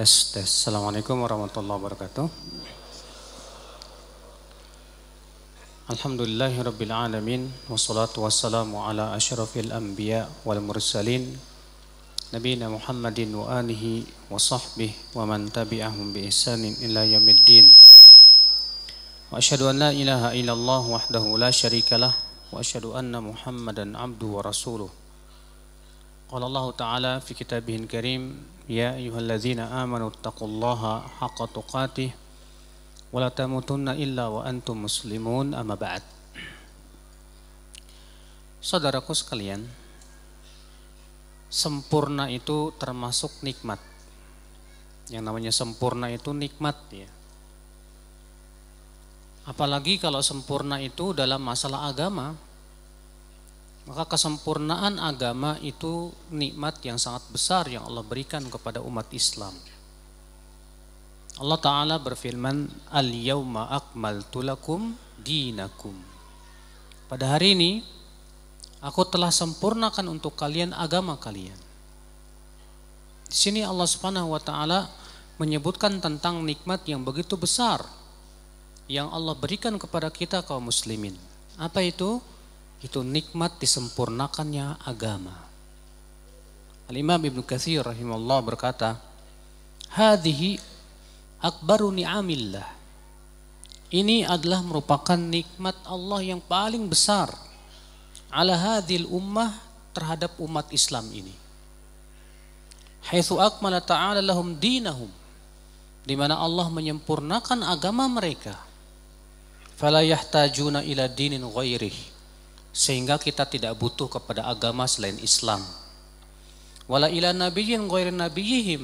Tes, tes. Assalamualaikum warahmatullahi wabarakatuh. Alhamdulillahi alamin. Wassalatu wassalamu ala anbiya wal mursalin. Muhammadin wa alihi wa sahbihi wa man tabi'ahum bi ihsanin ila Wa an la ilaha illallah wahdahu la Wa anna Muhammadan abduhu wa rasuluh. Qala Allah ta'ala fi karim. يا أيها الذين آمنوا اتقوا الله حق تقاته ولا تموتن إلا وأنتم مسلمون أما بعد Saudaraku sekalian, sempurna itu termasuk nikmat. Yang namanya sempurna itu nikmat ya. Apalagi kalau sempurna itu dalam masalah agama, maka kesempurnaan agama itu nikmat yang sangat besar yang Allah berikan kepada umat Islam. Allah Ta'ala berfirman, Al-yawma akmaltu lakum dinakum. Pada hari ini, aku telah sempurnakan untuk kalian agama kalian. Di sini Allah Subhanahu wa taala menyebutkan tentang nikmat yang begitu besar yang Allah berikan kepada kita kaum muslimin. Apa itu? itu nikmat disempurnakannya agama. Al-Imam Ibn Kathir rahimahullah berkata, Hadihi akbaru ni'amillah. Ini adalah merupakan nikmat Allah yang paling besar ala hadhil ummah terhadap umat Islam ini. Haitsu akmala ta'ala lahum dinahum. Di mana Allah menyempurnakan agama mereka. Fala yahtajuna ila dinin ghairih sehingga kita tidak butuh kepada agama selain Islam. Wala ila nabiyyin ghairin nabiyihim.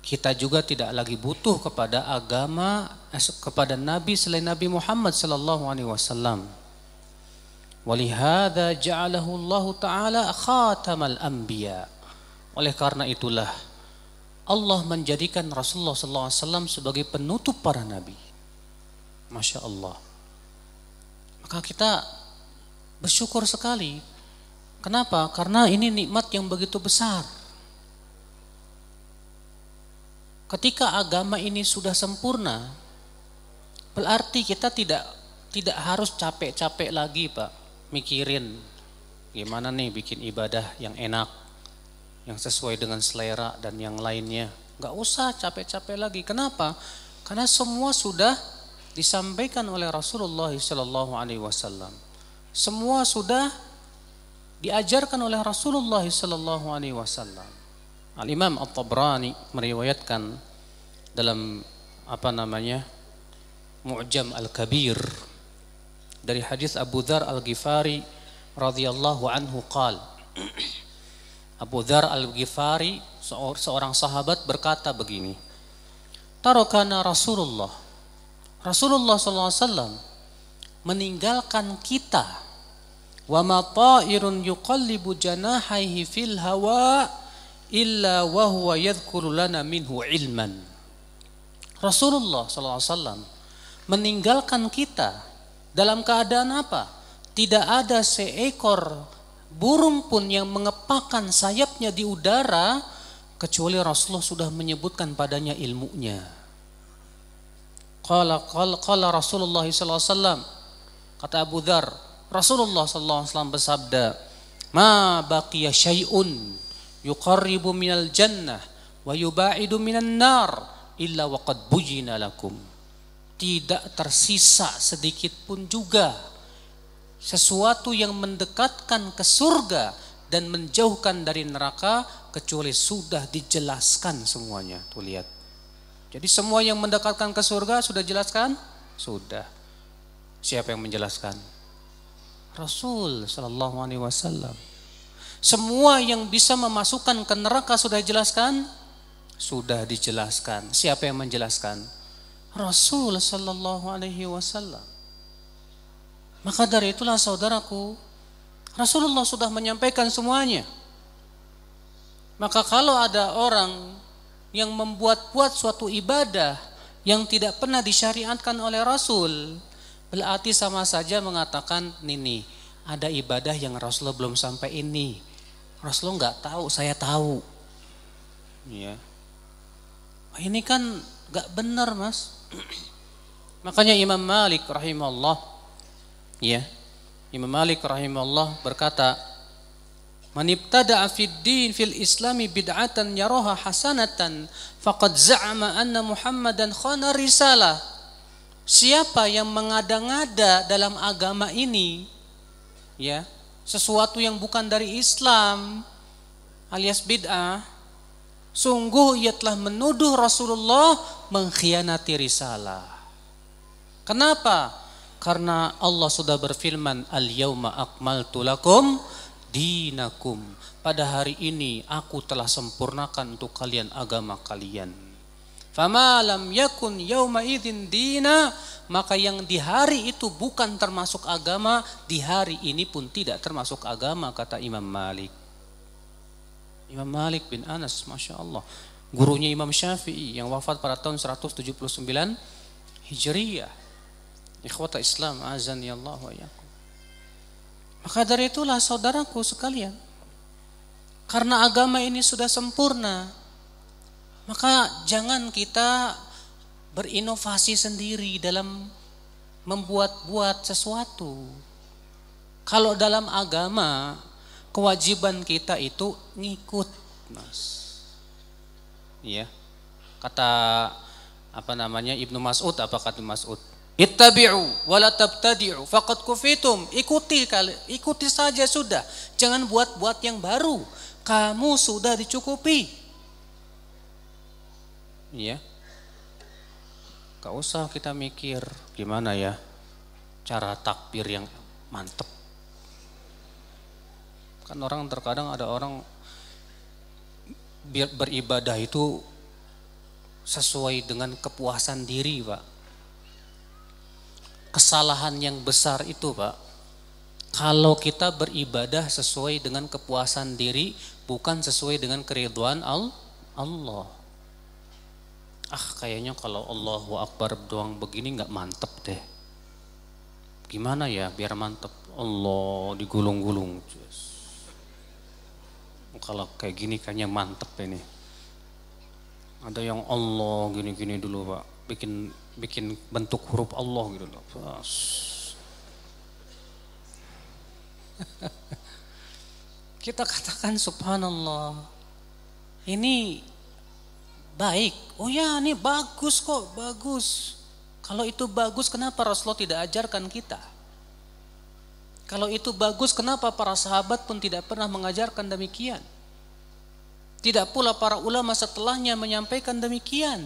Kita juga tidak lagi butuh kepada agama eh, kepada nabi selain Nabi Muhammad sallallahu alaihi wasallam. Walihada ja'alahu Allah taala khatamal anbiya. Oleh karena itulah Allah menjadikan Rasulullah sallallahu alaihi wasallam sebagai penutup para nabi. Masya Allah. Maka kita bersyukur sekali. Kenapa? Karena ini nikmat yang begitu besar. Ketika agama ini sudah sempurna, berarti kita tidak tidak harus capek-capek lagi, Pak, mikirin gimana nih bikin ibadah yang enak, yang sesuai dengan selera dan yang lainnya. Gak usah capek-capek lagi. Kenapa? Karena semua sudah disampaikan oleh Rasulullah Sallallahu Alaihi Wasallam semua sudah diajarkan oleh Rasulullah sallallahu alaihi wasallam. Al Imam At-Tabrani meriwayatkan dalam apa namanya? Mu'jam Al-Kabir dari hadis Abu Dzar Al-Ghifari radhiyallahu anhu qal Abu Dzar Al-Ghifari seorang sahabat berkata begini Tarokana Rasulullah Rasulullah sallallahu alaihi wasallam meninggalkan kita. Wa ma ta'irun yuqallibu janahaihi fil hawa illa wa huwa yadhkuru lana minhu ilman. Rasulullah SAW meninggalkan kita dalam keadaan apa? Tidak ada seekor burung pun yang mengepakkan sayapnya di udara kecuali Rasulullah sudah menyebutkan padanya ilmunya. Qala qala Rasulullah sallallahu alaihi wasallam Kata Abu Dhar, Rasulullah SAW bersabda, Ma baqiya syai'un yuqarribu minal jannah wa yuba'idu minan nar illa waqad bujina lakum. Tidak tersisa sedikit pun juga sesuatu yang mendekatkan ke surga dan menjauhkan dari neraka kecuali sudah dijelaskan semuanya. Tuh lihat. Jadi semua yang mendekatkan ke surga sudah jelaskan? Sudah. Siapa yang menjelaskan? Rasul Shallallahu Alaihi Wasallam. Semua yang bisa memasukkan ke neraka sudah jelaskan, sudah dijelaskan. Siapa yang menjelaskan? Rasul Shallallahu Alaihi Wasallam. Maka dari itulah saudaraku, Rasulullah sudah menyampaikan semuanya. Maka kalau ada orang yang membuat-buat suatu ibadah yang tidak pernah disyariatkan oleh Rasul, Berarti sama saja mengatakan nini ada ibadah yang Rasulullah belum sampai ini. Rasulullah nggak tahu, saya tahu. Ya. Ini kan nggak benar mas. Makanya Imam Malik rahimahullah, ya, Imam Malik rahimahullah berkata, Manibtada fid din fil islami bid'atan yaroha hasanatan faqad za'ama anna Muhammadan khana risalah siapa yang mengada-ngada dalam agama ini ya sesuatu yang bukan dari Islam alias bid'ah sungguh ia telah menuduh Rasulullah mengkhianati risalah kenapa karena Allah sudah berfirman al yauma akmaltu lakum dinakum pada hari ini aku telah sempurnakan untuk kalian agama kalian Fama lam yakun yauma idin dina maka yang di hari itu bukan termasuk agama di hari ini pun tidak termasuk agama kata Imam Malik. Imam Malik bin Anas, masya Allah, gurunya Imam Syafi'i yang wafat pada tahun 179 Hijriyah. Ikhwata Islam, azan ya Allah wa Maka dari itulah saudaraku sekalian, karena agama ini sudah sempurna, maka jangan kita berinovasi sendiri dalam membuat-buat sesuatu. Kalau dalam agama, kewajiban kita itu ngikut, Mas. Iya. Kata apa namanya Ibnu Mas'ud apa kata Mas'ud? Ittabi'u wa la tabtadi'u faqad kufitum. Ikuti kali, ikuti saja sudah. Jangan buat-buat yang baru. Kamu sudah dicukupi ya gak usah kita mikir gimana ya cara takbir yang mantep kan orang terkadang ada orang biar beribadah itu sesuai dengan kepuasan diri pak kesalahan yang besar itu pak kalau kita beribadah sesuai dengan kepuasan diri bukan sesuai dengan keriduan Allah ah kayaknya kalau Allahu Akbar doang begini nggak mantep deh. Gimana ya biar mantep? Allah digulung-gulung. Kalau kayak gini kayaknya mantep ini. Ada yang Allah gini-gini dulu pak, bikin bikin bentuk huruf Allah gitu loh. Pas. Kita katakan subhanallah. Ini baik. Oh ya, ini bagus kok, bagus. Kalau itu bagus, kenapa Rasulullah tidak ajarkan kita? Kalau itu bagus, kenapa para sahabat pun tidak pernah mengajarkan demikian? Tidak pula para ulama setelahnya menyampaikan demikian.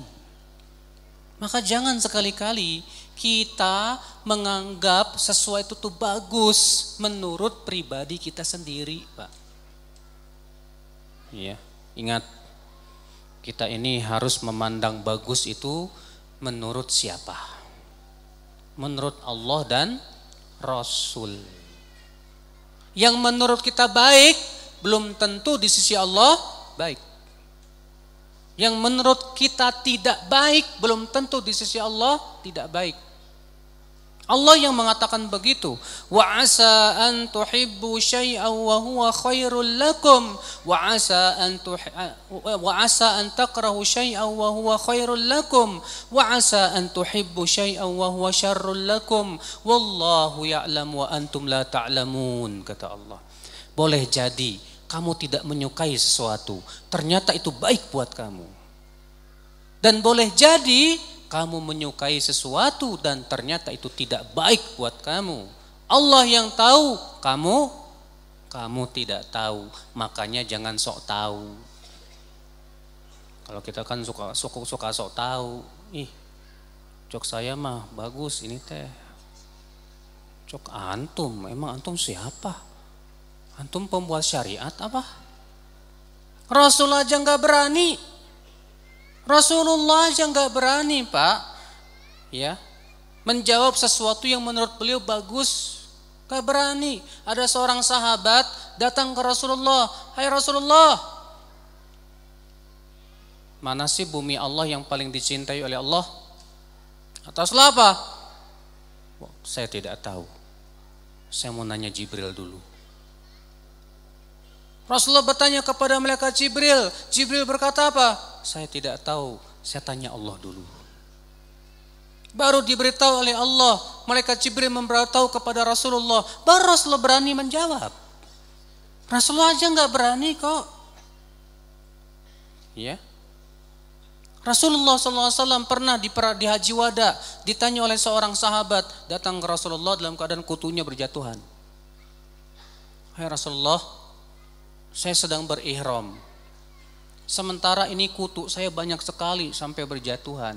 Maka jangan sekali-kali kita menganggap sesuatu itu bagus menurut pribadi kita sendiri, Pak. Iya, ingat kita ini harus memandang bagus itu menurut siapa? Menurut Allah dan Rasul. Yang menurut kita baik belum tentu di sisi Allah baik. Yang menurut kita tidak baik belum tentu di sisi Allah tidak baik. Allah yang mengatakan begitu. Wa asa an tuhibbu syai'an wa huwa khairul lakum wa asa an wa asa an takrahu syai'an wa huwa khairul lakum wa asa an tuhibbu syai'an wa huwa syarrul lakum wallahu ya'lam wa antum la ta'lamun kata Allah. Boleh jadi kamu tidak menyukai sesuatu, ternyata itu baik buat kamu. Dan boleh jadi kamu menyukai sesuatu dan ternyata itu tidak baik buat kamu. Allah yang tahu, kamu kamu tidak tahu. Makanya jangan sok tahu. Kalau kita kan suka suka, suka sok tahu, ih cok saya mah bagus ini teh. Cok antum, emang antum siapa? Antum pembuat syariat apa? Rasul aja nggak berani Rasulullah aja nggak berani pak, ya menjawab sesuatu yang menurut beliau bagus, nggak berani. Ada seorang sahabat datang ke Rasulullah, Hai Rasulullah, mana sih bumi Allah yang paling dicintai oleh Allah? Atau apa? Saya tidak tahu. Saya mau nanya Jibril dulu. Rasulullah bertanya kepada malaikat Jibril. Jibril berkata apa? Saya tidak tahu. Saya tanya Allah dulu. Baru diberitahu oleh Allah. Malaikat Jibril memberitahu kepada Rasulullah. Baru Rasulullah berani menjawab. Rasulullah aja nggak berani kok. Ya. Rasulullah SAW pernah di, di Haji Wada ditanya oleh seorang sahabat datang ke Rasulullah dalam keadaan kutunya berjatuhan. Hai Rasulullah, saya sedang berihram. Sementara ini kutuk saya banyak sekali sampai berjatuhan.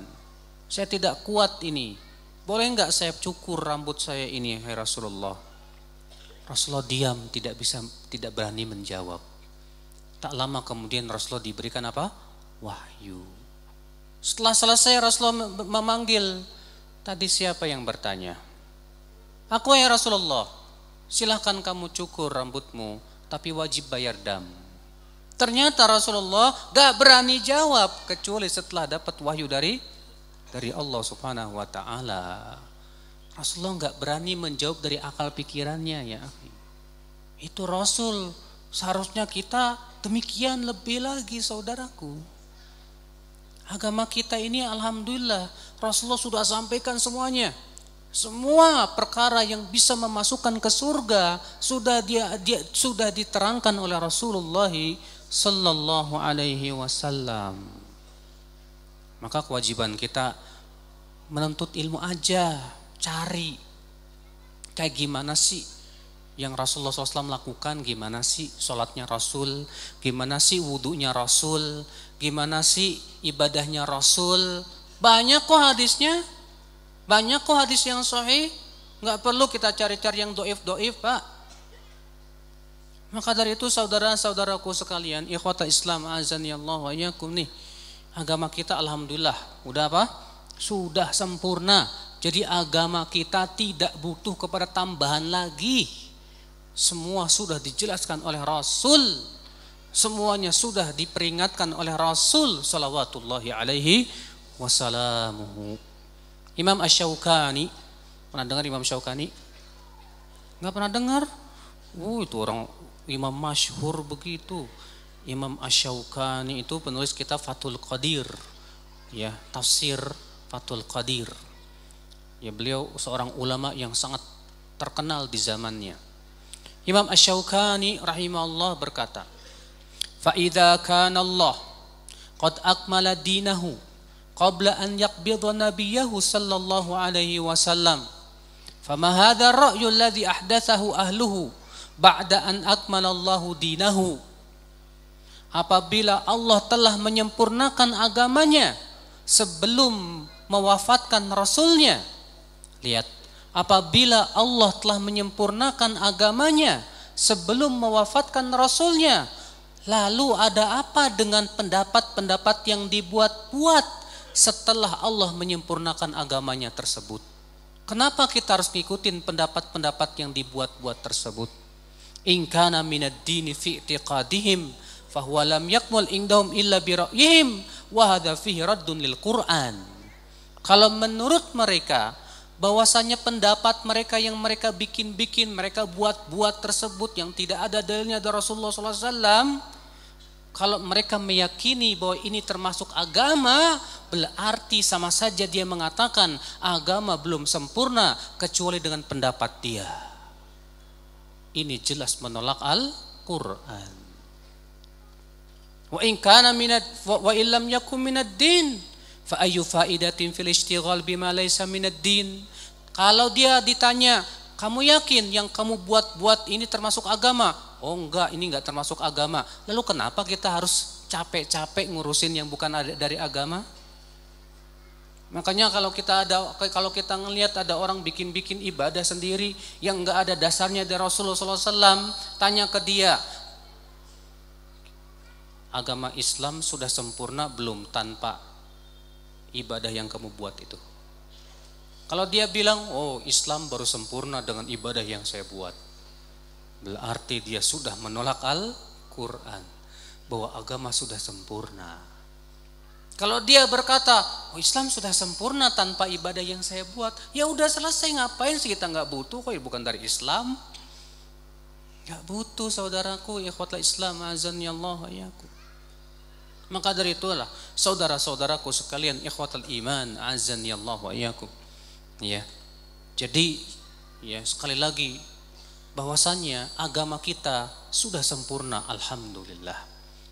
Saya tidak kuat ini. Boleh nggak saya cukur rambut saya ini, hai Rasulullah? Rasulullah diam, tidak bisa, tidak berani menjawab. Tak lama kemudian Rasulullah diberikan apa? Wahyu. Setelah selesai Rasulullah memanggil, tadi siapa yang bertanya? Aku ya Rasulullah, silahkan kamu cukur rambutmu tapi wajib bayar dam. Ternyata Rasulullah gak berani jawab kecuali setelah dapat wahyu dari dari Allah Subhanahu wa taala. Rasulullah gak berani menjawab dari akal pikirannya ya. Itu Rasul, seharusnya kita demikian lebih lagi saudaraku. Agama kita ini alhamdulillah Rasulullah sudah sampaikan semuanya. Semua perkara yang bisa memasukkan ke surga sudah dia, dia sudah diterangkan oleh Rasulullah sallallahu alaihi wasallam. Maka kewajiban kita menuntut ilmu aja, cari kayak gimana sih yang Rasulullah SAW lakukan, gimana sih sholatnya Rasul, gimana sih wudhunya Rasul, gimana sih ibadahnya Rasul. Banyak kok hadisnya, banyak kok hadis yang sahih, nggak perlu kita cari-cari yang doif-doif, Pak. Maka dari itu saudara-saudaraku sekalian, ikhwata Islam azani Allah wa yakum nih. Agama kita alhamdulillah, udah apa? Sudah sempurna. Jadi agama kita tidak butuh kepada tambahan lagi. Semua sudah dijelaskan oleh Rasul. Semuanya sudah diperingatkan oleh Rasul sallallahu alaihi wasallam. Imam Asyaukani pernah dengar Imam Ashaukani Enggak pernah dengar? Uh, itu orang imam masyhur begitu. Imam Asyaukani itu penulis kitab Fathul Qadir, ya tafsir Fathul Qadir. Ya beliau seorang ulama yang sangat terkenal di zamannya. Imam Asyaukani rahimahullah berkata, "Fa'idha kana Allah qad akmala dinahu qabla an yaqbidha nabiyahu sallallahu alaihi wasallam fama hadha ar-ra'yu alladhi ahdathahu ahluhu ba'da an Allahu dinahu apabila Allah telah menyempurnakan agamanya sebelum mewafatkan rasulnya lihat apabila Allah telah menyempurnakan agamanya sebelum mewafatkan rasulnya lalu ada apa dengan pendapat-pendapat yang dibuat-buat setelah Allah menyempurnakan agamanya tersebut. Kenapa kita harus mengikuti pendapat-pendapat yang dibuat-buat tersebut? In kana minad dini fi i'tiqadihim fahuwa lam yakmul indahum illa bi ra'yihim wa hadha fihi raddun lil Qur'an. Kalau menurut mereka bahwasanya pendapat mereka yang mereka bikin-bikin, mereka buat-buat tersebut yang tidak ada dalilnya dari Rasulullah sallallahu alaihi wasallam kalau mereka meyakini bahwa ini termasuk agama, berarti sama saja dia mengatakan agama belum sempurna kecuali dengan pendapat dia. Ini jelas menolak Al-Qur'an. Wa in kana minad wa illam yakum minad din fa ayu faidatin fil istighal bima laysa minad din. Kalau dia ditanya, kamu yakin yang kamu buat-buat ini termasuk agama? Oh enggak, ini enggak termasuk agama. Lalu kenapa kita harus capek-capek ngurusin yang bukan dari agama? Makanya kalau kita ada kalau kita ngelihat ada orang bikin-bikin ibadah sendiri yang enggak ada dasarnya dari Rasulullah SAW, tanya ke dia, agama Islam sudah sempurna belum tanpa ibadah yang kamu buat itu? Kalau dia bilang, oh Islam baru sempurna dengan ibadah yang saya buat. Berarti dia sudah menolak Al-Quran. Bahwa agama sudah sempurna. Kalau dia berkata, oh Islam sudah sempurna tanpa ibadah yang saya buat. Ya udah selesai, ngapain sih kita nggak butuh kok ya bukan dari Islam. Nggak butuh saudaraku, ikhwatlah Islam, azan ya Allah, ya aku. Maka dari itulah saudara-saudaraku sekalian ikhwatul iman azan ya Allah wa iyakum. Ya. Jadi ya sekali lagi bahwasannya agama kita sudah sempurna alhamdulillah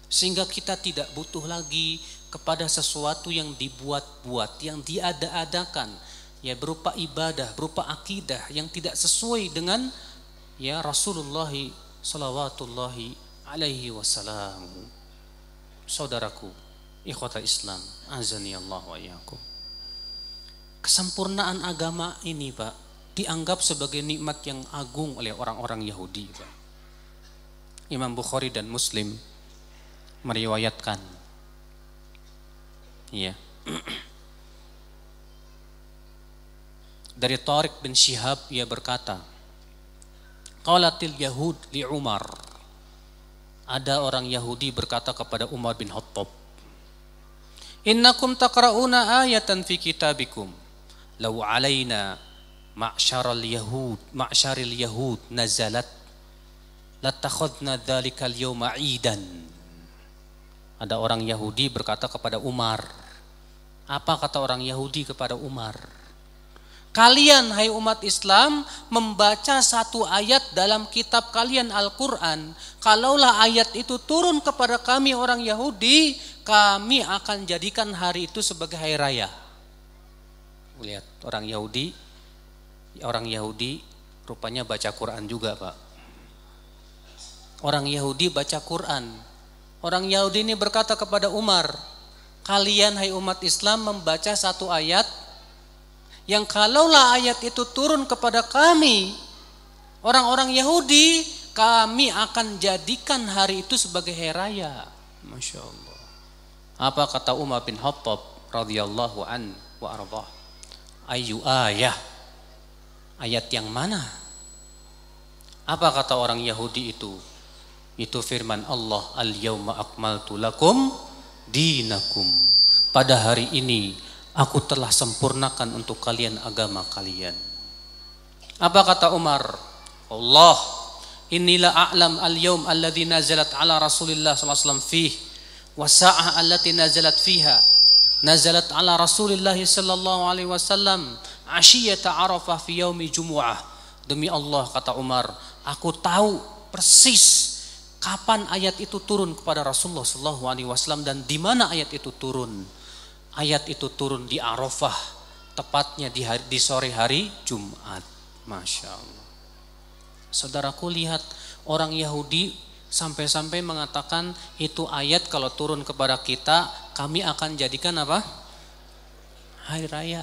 sehingga kita tidak butuh lagi kepada sesuatu yang dibuat-buat yang diada-adakan ya berupa ibadah berupa akidah yang tidak sesuai dengan ya Rasulullah salawatullahi alaihi wasallam saudaraku ikhwata Islam azani Allah wa iyyakum kesempurnaan agama ini Pak dianggap sebagai nikmat yang agung oleh orang-orang Yahudi. Imam Bukhari dan Muslim meriwayatkan. ya Dari Tariq bin Syihab ia berkata, Qalatil Yahud li Umar. Ada orang Yahudi berkata kepada Umar bin Khattab, "Innakum taqra'una ayatan fi kitabikum. lau alaina ma'syaral yahud ma'syaril yahud nazalat latakhadna dzalikal yawma idan ada orang Yahudi berkata kepada Umar apa kata orang Yahudi kepada Umar kalian hai umat Islam membaca satu ayat dalam kitab kalian Al-Qur'an kalaulah ayat itu turun kepada kami orang Yahudi kami akan jadikan hari itu sebagai hari raya lihat orang Yahudi orang Yahudi rupanya baca Quran juga Pak. Orang Yahudi baca Quran. Orang Yahudi ini berkata kepada Umar, kalian hai umat Islam membaca satu ayat yang kalaulah ayat itu turun kepada kami, orang-orang Yahudi, kami akan jadikan hari itu sebagai hari raya. Masya Allah. Apa kata Umar bin Khattab radhiyallahu an wa arba? Ayu ayah Ayat yang mana? Apa kata orang Yahudi itu? Itu firman Allah, "Al-yauma akmaltu lakum dinakum." Pada hari ini aku telah sempurnakan untuk kalian agama kalian. Apa kata Umar? Allah, inilah a'lam al-yaum alladhi nazalat ala Rasulillah s.a.w. fih wa sa'ah allati nazalat fiha nazalat ala Rasulillah sallallahu alaihi wasallam asyiyata Arafah fi yaumi Jumu'ah. Demi Allah kata Umar, aku tahu persis kapan ayat itu turun kepada Rasulullah sallallahu alaihi wasallam dan di mana ayat itu turun. Ayat itu turun di Arafah, tepatnya di, hari, di sore hari Jumat. Masya Allah. Saudaraku lihat orang Yahudi sampai-sampai mengatakan itu ayat kalau turun kepada kita kami akan jadikan apa? Hari raya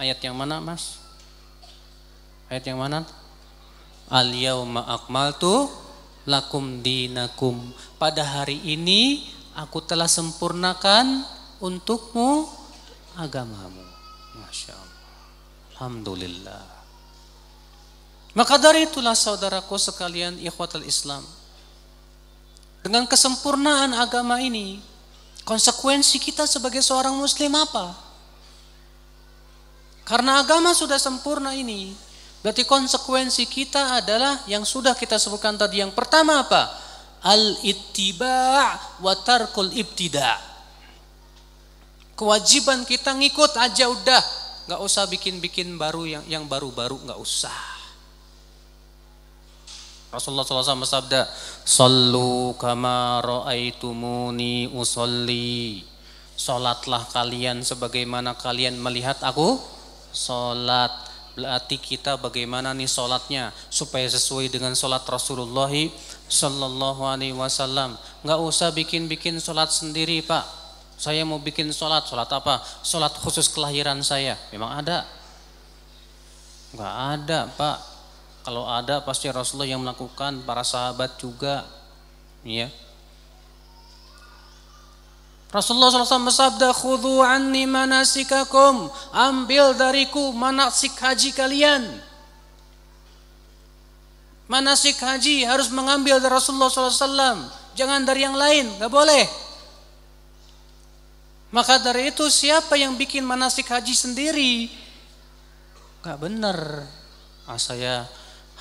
Ayat yang mana, Mas? Ayat yang mana? Al Akmal akmaltu lakum dinakum. Pada hari ini aku telah sempurnakan untukmu agamamu. Masya Allah. Alhamdulillah. Maka dari itulah saudaraku sekalian ikhwatul Islam. Dengan kesempurnaan agama ini, konsekuensi kita sebagai seorang muslim apa? Karena agama sudah sempurna ini, berarti konsekuensi kita adalah yang sudah kita sebutkan tadi. Yang pertama apa? Al-ittiba' wa tarkul ibtida'. Kewajiban kita ngikut aja udah, nggak usah bikin-bikin baru yang yang baru-baru nggak usah. Rasulullah SAW bersabda, "Sallu kama ra'aitumuni usolli." Salatlah kalian sebagaimana kalian melihat aku sholat. Berarti kita bagaimana nih sholatnya supaya sesuai dengan sholat Rasulullah Sallallahu Alaihi Wasallam. Enggak usah bikin-bikin sholat sendiri pak. Saya mau bikin sholat, sholat apa? Sholat khusus kelahiran saya. Memang ada? Enggak ada pak. Kalau ada pasti Rasulullah yang melakukan, para sahabat juga. Ya, Rasulullah SAW bersabda, "Khudhu anni manasikakum." Ambil dariku manasik haji kalian. Manasik haji harus mengambil dari Rasulullah SAW. Jangan dari yang lain, nggak boleh. Maka dari itu siapa yang bikin manasik haji sendiri? Nggak benar. Ah saya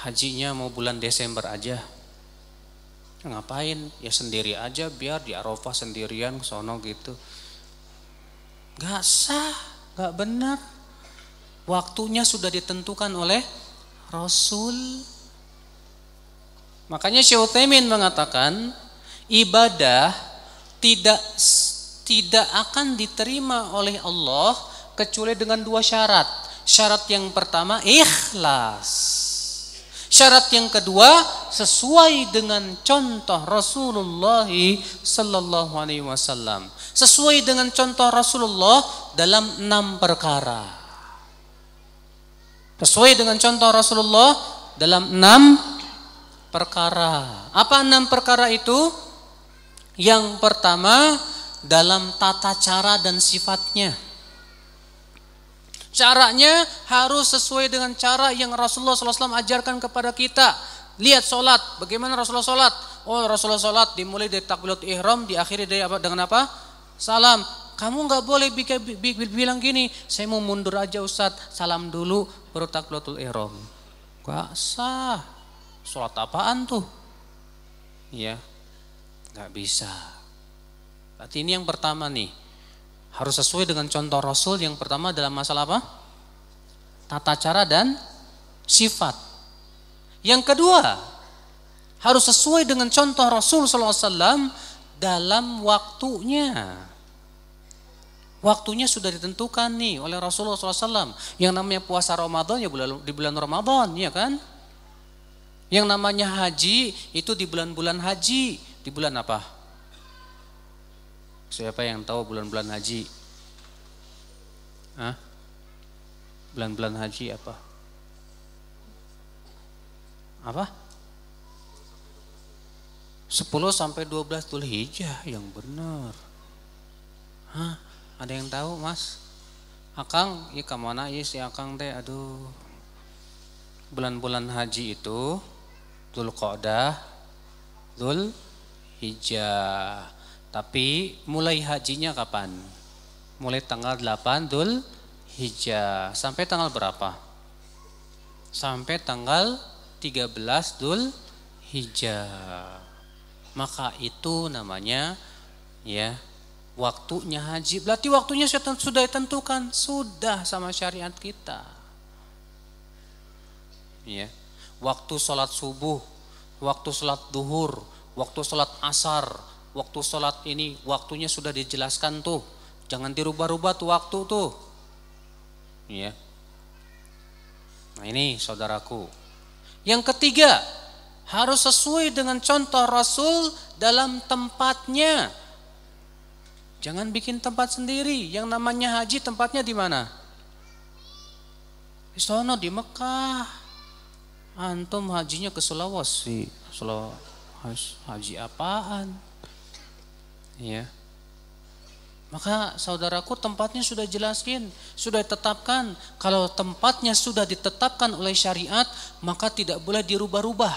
hajinya mau bulan Desember aja. Ngapain? Ya sendiri aja biar di Arafah sendirian ke sono gitu. Gak sah, gak benar. Waktunya sudah ditentukan oleh Rasul. Makanya Syekh Utsaimin mengatakan ibadah tidak tidak akan diterima oleh Allah kecuali dengan dua syarat. Syarat yang pertama ikhlas. Syarat yang kedua sesuai dengan contoh Rasulullah sallallahu alaihi wasallam. Sesuai dengan contoh Rasulullah dalam enam perkara. Sesuai dengan contoh Rasulullah dalam enam perkara. Apa enam perkara itu? Yang pertama dalam tata cara dan sifatnya. Caranya harus sesuai dengan cara yang Rasulullah SAW ajarkan kepada kita. Lihat solat, bagaimana Rasulullah solat? Oh Rasulullah solat dimulai dari takbiratul ihram, diakhiri dari apa dengan apa? Salam. Kamu nggak boleh bilang gini, saya mau mundur aja Ustaz, salam dulu baru takbiratul ihram. Gak sah. Solat apaan tuh? Ya, nggak bisa. Berarti ini yang pertama nih harus sesuai dengan contoh Rasul yang pertama dalam masalah apa? Tata cara dan sifat. Yang kedua, harus sesuai dengan contoh Rasul SAW dalam waktunya. Waktunya sudah ditentukan nih oleh Rasulullah SAW. Yang namanya puasa Ramadan ya di bulan Ramadan, ya kan? Yang namanya haji itu di bulan-bulan haji. Di bulan apa? Siapa yang tahu bulan-bulan haji? Hah? Bulan-bulan haji apa? Apa? 10 sampai 12 Dhul Hijjah yang benar. Hah? Ada yang tahu, Mas? Akang, iya ke mana? Iya si Akang teh, aduh. Bulan-bulan haji itu Dhul Qodah, Dhul Hijjah. Tapi mulai hajinya kapan? Mulai tanggal 8 Dhul Hijjah. Sampai tanggal berapa? Sampai tanggal 13 Dhul Hijjah. Maka itu namanya ya waktunya haji. Berarti waktunya sudah ditentukan, sudah sama syariat kita. Ya. Waktu sholat subuh, waktu sholat duhur, waktu sholat asar, waktu sholat ini waktunya sudah dijelaskan tuh jangan dirubah-rubah tuh waktu tuh ya nah ini saudaraku yang ketiga harus sesuai dengan contoh Rasul dalam tempatnya jangan bikin tempat sendiri yang namanya haji tempatnya di mana di sono di Mekah antum hajinya ke Sulawesi Sulawesi haji apaan ya maka saudaraku tempatnya sudah jelaskan, sudah ditetapkan. Kalau tempatnya sudah ditetapkan oleh syariat, maka tidak boleh dirubah-rubah.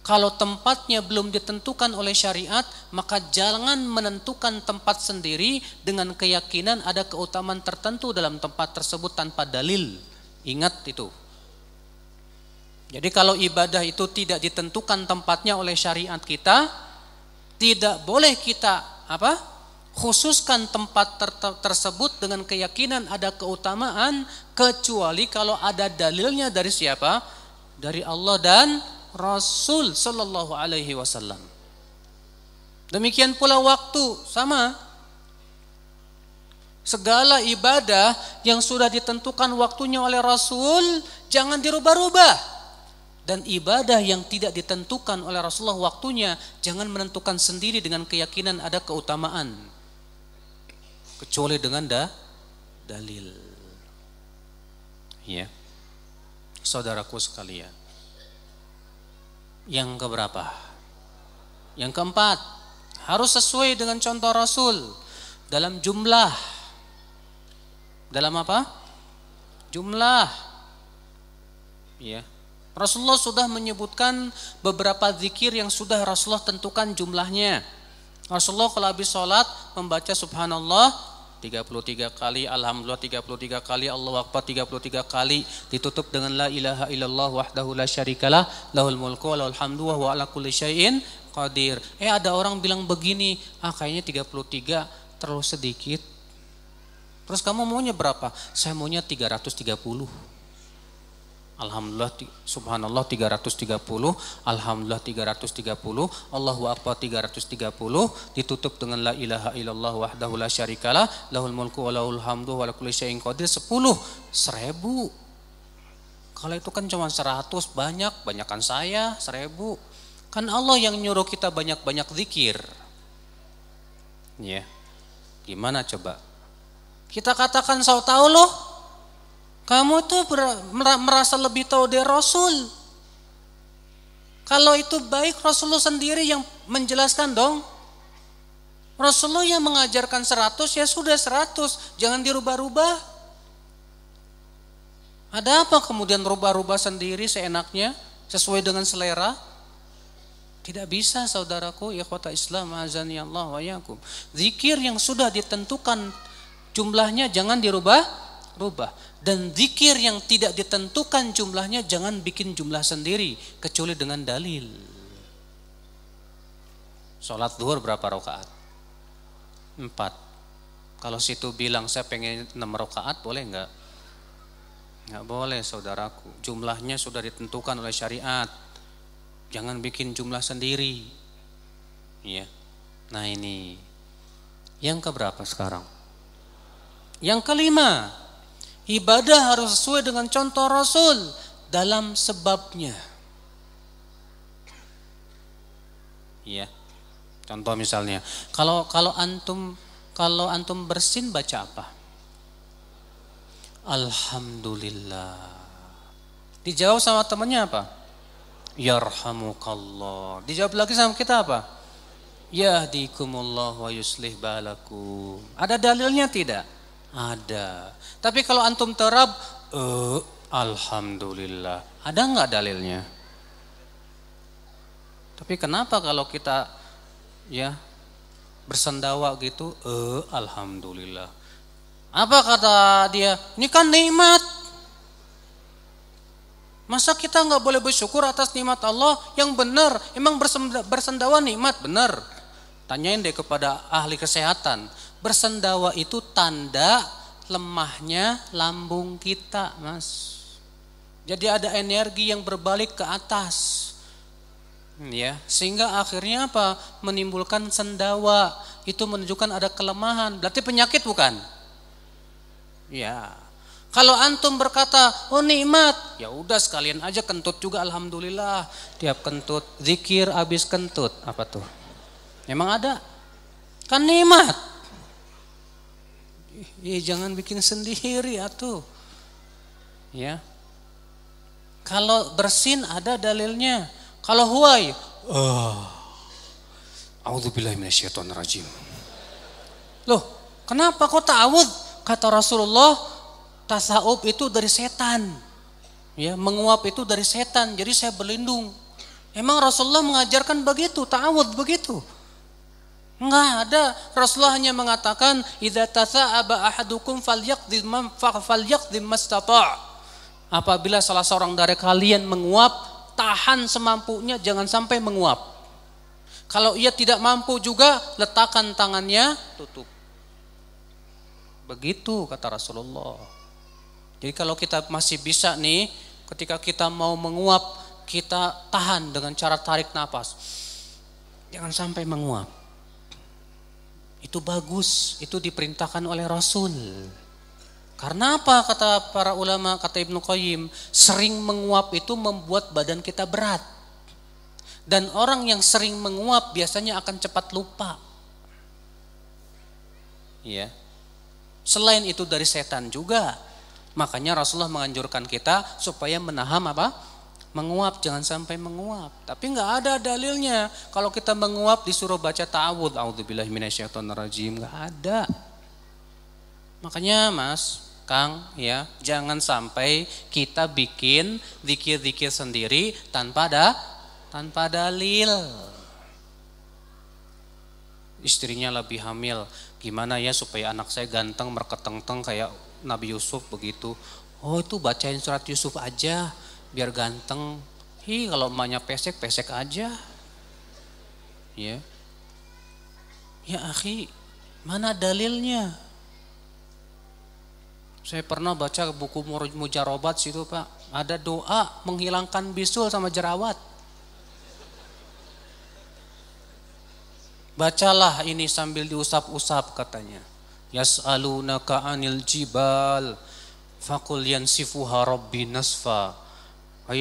Kalau tempatnya belum ditentukan oleh syariat, maka jangan menentukan tempat sendiri dengan keyakinan ada keutamaan tertentu dalam tempat tersebut tanpa dalil. Ingat itu. Jadi kalau ibadah itu tidak ditentukan tempatnya oleh syariat kita, tidak boleh kita apa? khususkan tempat ter tersebut dengan keyakinan ada keutamaan kecuali kalau ada dalilnya dari siapa? Dari Allah dan Rasul Shallallahu alaihi wasallam. Demikian pula waktu sama. Segala ibadah yang sudah ditentukan waktunya oleh Rasul jangan dirubah-rubah dan ibadah yang tidak ditentukan oleh Rasulullah waktunya jangan menentukan sendiri dengan keyakinan ada keutamaan kecuali dengan da, dalil ya saudaraku sekalian yang keberapa yang keempat harus sesuai dengan contoh Rasul dalam jumlah dalam apa jumlah ya yeah Rasulullah sudah menyebutkan beberapa zikir yang sudah Rasulullah tentukan jumlahnya. Rasulullah kalau habis sholat membaca subhanallah 33 kali, alhamdulillah 33 kali, Allahu akbar 33 kali, ditutup dengan la ilaha illallah wahdahu la syarikalah, lahul mulku wa lahul hamdu wa ala kulli syai'in qadir. Eh ada orang bilang begini, ah kayaknya 33 terlalu sedikit. Terus kamu maunya berapa? Saya maunya 330. Alhamdulillah subhanallah 330, alhamdulillah 330, Allahu akbar 330 ditutup dengan la ilaha illallah wahdahu la syarikalah, lahul mulku wa lahul hamdu wa lakul syai'in qadir 10 seribu. Kalau itu kan cuma 100 banyak, banyakan saya seribu. Kan Allah yang nyuruh kita banyak-banyak zikir. Ya. Gimana coba? Kita katakan saw tahu loh, kamu tuh merasa lebih tahu dari Rasul. Kalau itu baik Rasulullah sendiri yang menjelaskan dong. Rasulullah yang mengajarkan 100 ya sudah 100, jangan dirubah-rubah. Ada apa kemudian rubah-rubah sendiri seenaknya sesuai dengan selera? Tidak bisa saudaraku ikhwata Islam azani Allah wa yakum. Zikir yang sudah ditentukan jumlahnya jangan dirubah rubah dan zikir yang tidak ditentukan jumlahnya jangan bikin jumlah sendiri kecuali dengan dalil. Sholat duhur berapa rakaat? Empat. Kalau situ bilang saya pengen enam rakaat boleh nggak? Nggak boleh saudaraku. Jumlahnya sudah ditentukan oleh syariat. Jangan bikin jumlah sendiri. Iya. Nah ini yang keberapa sekarang? Yang kelima, Ibadah harus sesuai dengan contoh Rasul dalam sebabnya. Iya. Contoh misalnya, kalau kalau antum kalau antum bersin baca apa? Alhamdulillah. Dijawab sama temannya apa? Yarhamukallah. Dijawab lagi sama kita apa? Ya Yahdikumullah wa yuslih balakum. Ada dalilnya tidak? Ada. Tapi kalau antum terab, uh, alhamdulillah. Ada nggak dalilnya? Tapi kenapa kalau kita ya bersendawa gitu, eh alhamdulillah. Apa kata dia? Ini kan nikmat. Masa kita nggak boleh bersyukur atas nikmat Allah yang benar? Emang bersendawa nikmat benar. Tanyain deh kepada ahli kesehatan. Bersendawa itu tanda lemahnya lambung kita, Mas. Jadi ada energi yang berbalik ke atas. Hmm, ya, sehingga akhirnya apa? Menimbulkan sendawa. Itu menunjukkan ada kelemahan. Berarti penyakit bukan? Ya. Kalau antum berkata, "Oh nikmat." Ya udah sekalian aja kentut juga alhamdulillah. Tiap kentut zikir habis kentut, apa tuh? Emang ada. Kan nikmat. Ya jangan bikin sendiri atuh. Ya. Kalau bersin ada dalilnya. Kalau huay, oh. Ah. syaitan rajim. Loh, kenapa kok ta'awud? Kata Rasulullah, tasawuf itu dari setan. Ya, menguap itu dari setan. Jadi saya berlindung. Emang Rasulullah mengajarkan begitu, ta'awud begitu. Enggak ada. Rasulullah hanya mengatakan, "Idza tasa'aba ahadukum falyaqdhim falyaqdhim mastata'." Apabila salah seorang dari kalian menguap, tahan semampunya jangan sampai menguap. Kalau ia tidak mampu juga, letakkan tangannya tutup. Begitu kata Rasulullah. Jadi kalau kita masih bisa nih, ketika kita mau menguap, kita tahan dengan cara tarik nafas. Jangan sampai menguap. Itu bagus, itu diperintahkan oleh Rasul. Karena apa kata para ulama, kata Ibnu Qayyim, sering menguap itu membuat badan kita berat. Dan orang yang sering menguap biasanya akan cepat lupa. Ya. Selain itu dari setan juga. Makanya Rasulullah menganjurkan kita supaya menahan apa? menguap jangan sampai menguap tapi nggak ada dalilnya kalau kita menguap disuruh baca ta'awud auzubillahi minasyaitonirrajim nggak ada makanya mas Kang ya jangan sampai kita bikin zikir-zikir sendiri tanpa ada tanpa dalil istrinya lebih hamil gimana ya supaya anak saya ganteng merketeng-teng kayak Nabi Yusuf begitu oh itu bacain surat Yusuf aja biar ganteng. Hi, kalau emaknya pesek, pesek aja. Ya. Ya, akhi, mana dalilnya? Saya pernah baca buku Mujarobat situ, Pak. Ada doa menghilangkan bisul sama jerawat. Bacalah ini sambil diusap-usap katanya. Yas'alunaka anil jibal faqul yansifuha rabbi nasfa Ah,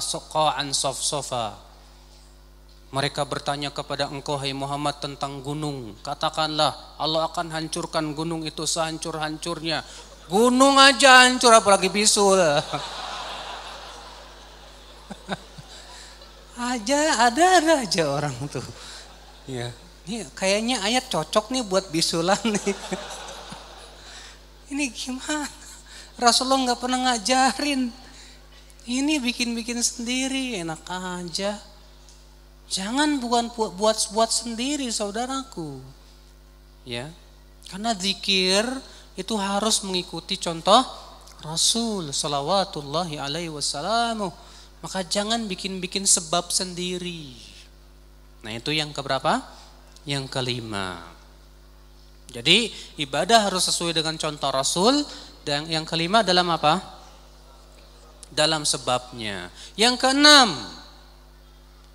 soqa'an sofa mereka bertanya kepada engkau hai Muhammad tentang gunung katakanlah Allah akan hancurkan gunung itu sehancur-hancurnya gunung aja hancur apalagi bisul aja ada ada aja orang tuh ya ini kayaknya ayat cocok nih buat bisulan nih ini gimana Rasulullah nggak pernah ngajarin. Ini bikin-bikin sendiri, enak aja. Jangan bukan buat-buat sendiri saudaraku. Ya. Karena zikir itu harus mengikuti contoh Rasul salawatullahi alaihi wasallam. Maka jangan bikin-bikin sebab sendiri. Nah, itu yang keberapa? Yang kelima. Jadi ibadah harus sesuai dengan contoh Rasul, dan yang kelima dalam apa? Dalam sebabnya. Yang keenam,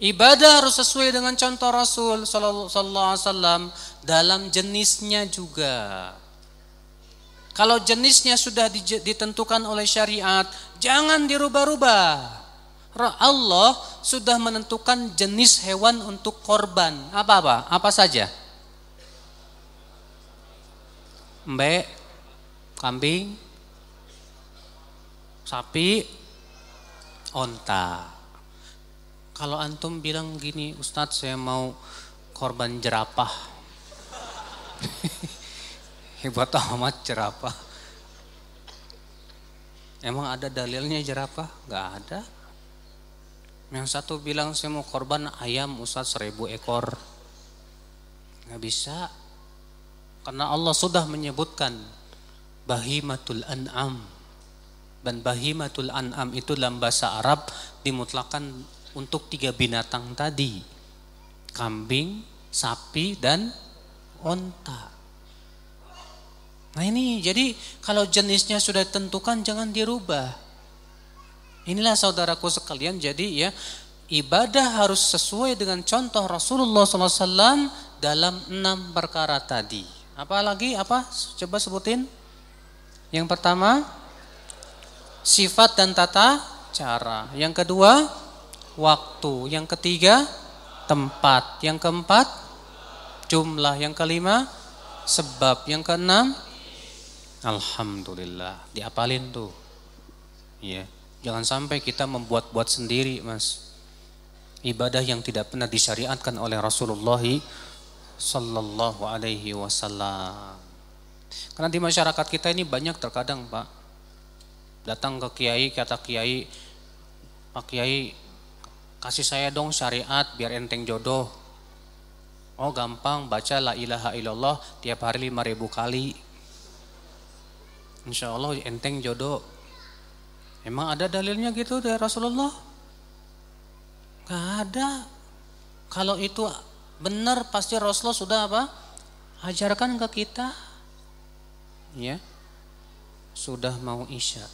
ibadah harus sesuai dengan contoh Rasul sallallahu alaihi wasallam dalam jenisnya juga. Kalau jenisnya sudah ditentukan oleh syariat, jangan dirubah-rubah. Allah sudah menentukan jenis hewan untuk korban. Apa-apa? Apa saja? Mbak, kambing, sapi, onta. Kalau antum bilang gini, Ustadz saya mau korban jerapah. Hebat amat jerapah. Emang ada dalilnya jerapah? Gak ada. Yang satu bilang saya mau korban ayam Ustadz seribu ekor. Gak bisa. Karena Allah sudah menyebutkan bahimatul an'am dan bahimatul an'am itu dalam bahasa Arab dimutlakan untuk tiga binatang tadi kambing sapi dan onta nah ini jadi kalau jenisnya sudah ditentukan jangan dirubah inilah saudaraku sekalian jadi ya ibadah harus sesuai dengan contoh Rasulullah SAW dalam enam perkara tadi apalagi apa coba sebutin yang pertama sifat dan tata cara. Yang kedua waktu. Yang ketiga tempat. Yang keempat jumlah. Yang kelima sebab. Yang keenam alhamdulillah. Diapalin tuh. Ya. Jangan sampai kita membuat-buat sendiri, Mas. Ibadah yang tidak pernah disyariatkan oleh Rasulullah sallallahu alaihi wasallam. Karena di masyarakat kita ini banyak terkadang Pak datang ke kiai kata kiai Pak Kiai kasih saya dong syariat biar enteng jodoh. Oh gampang baca la ilaha illallah tiap hari lima ribu kali. Insya Allah enteng jodoh. Emang ada dalilnya gitu dari Rasulullah? Gak ada. Kalau itu benar pasti Rasulullah sudah apa? Ajarkan ke kita ya sudah mau isya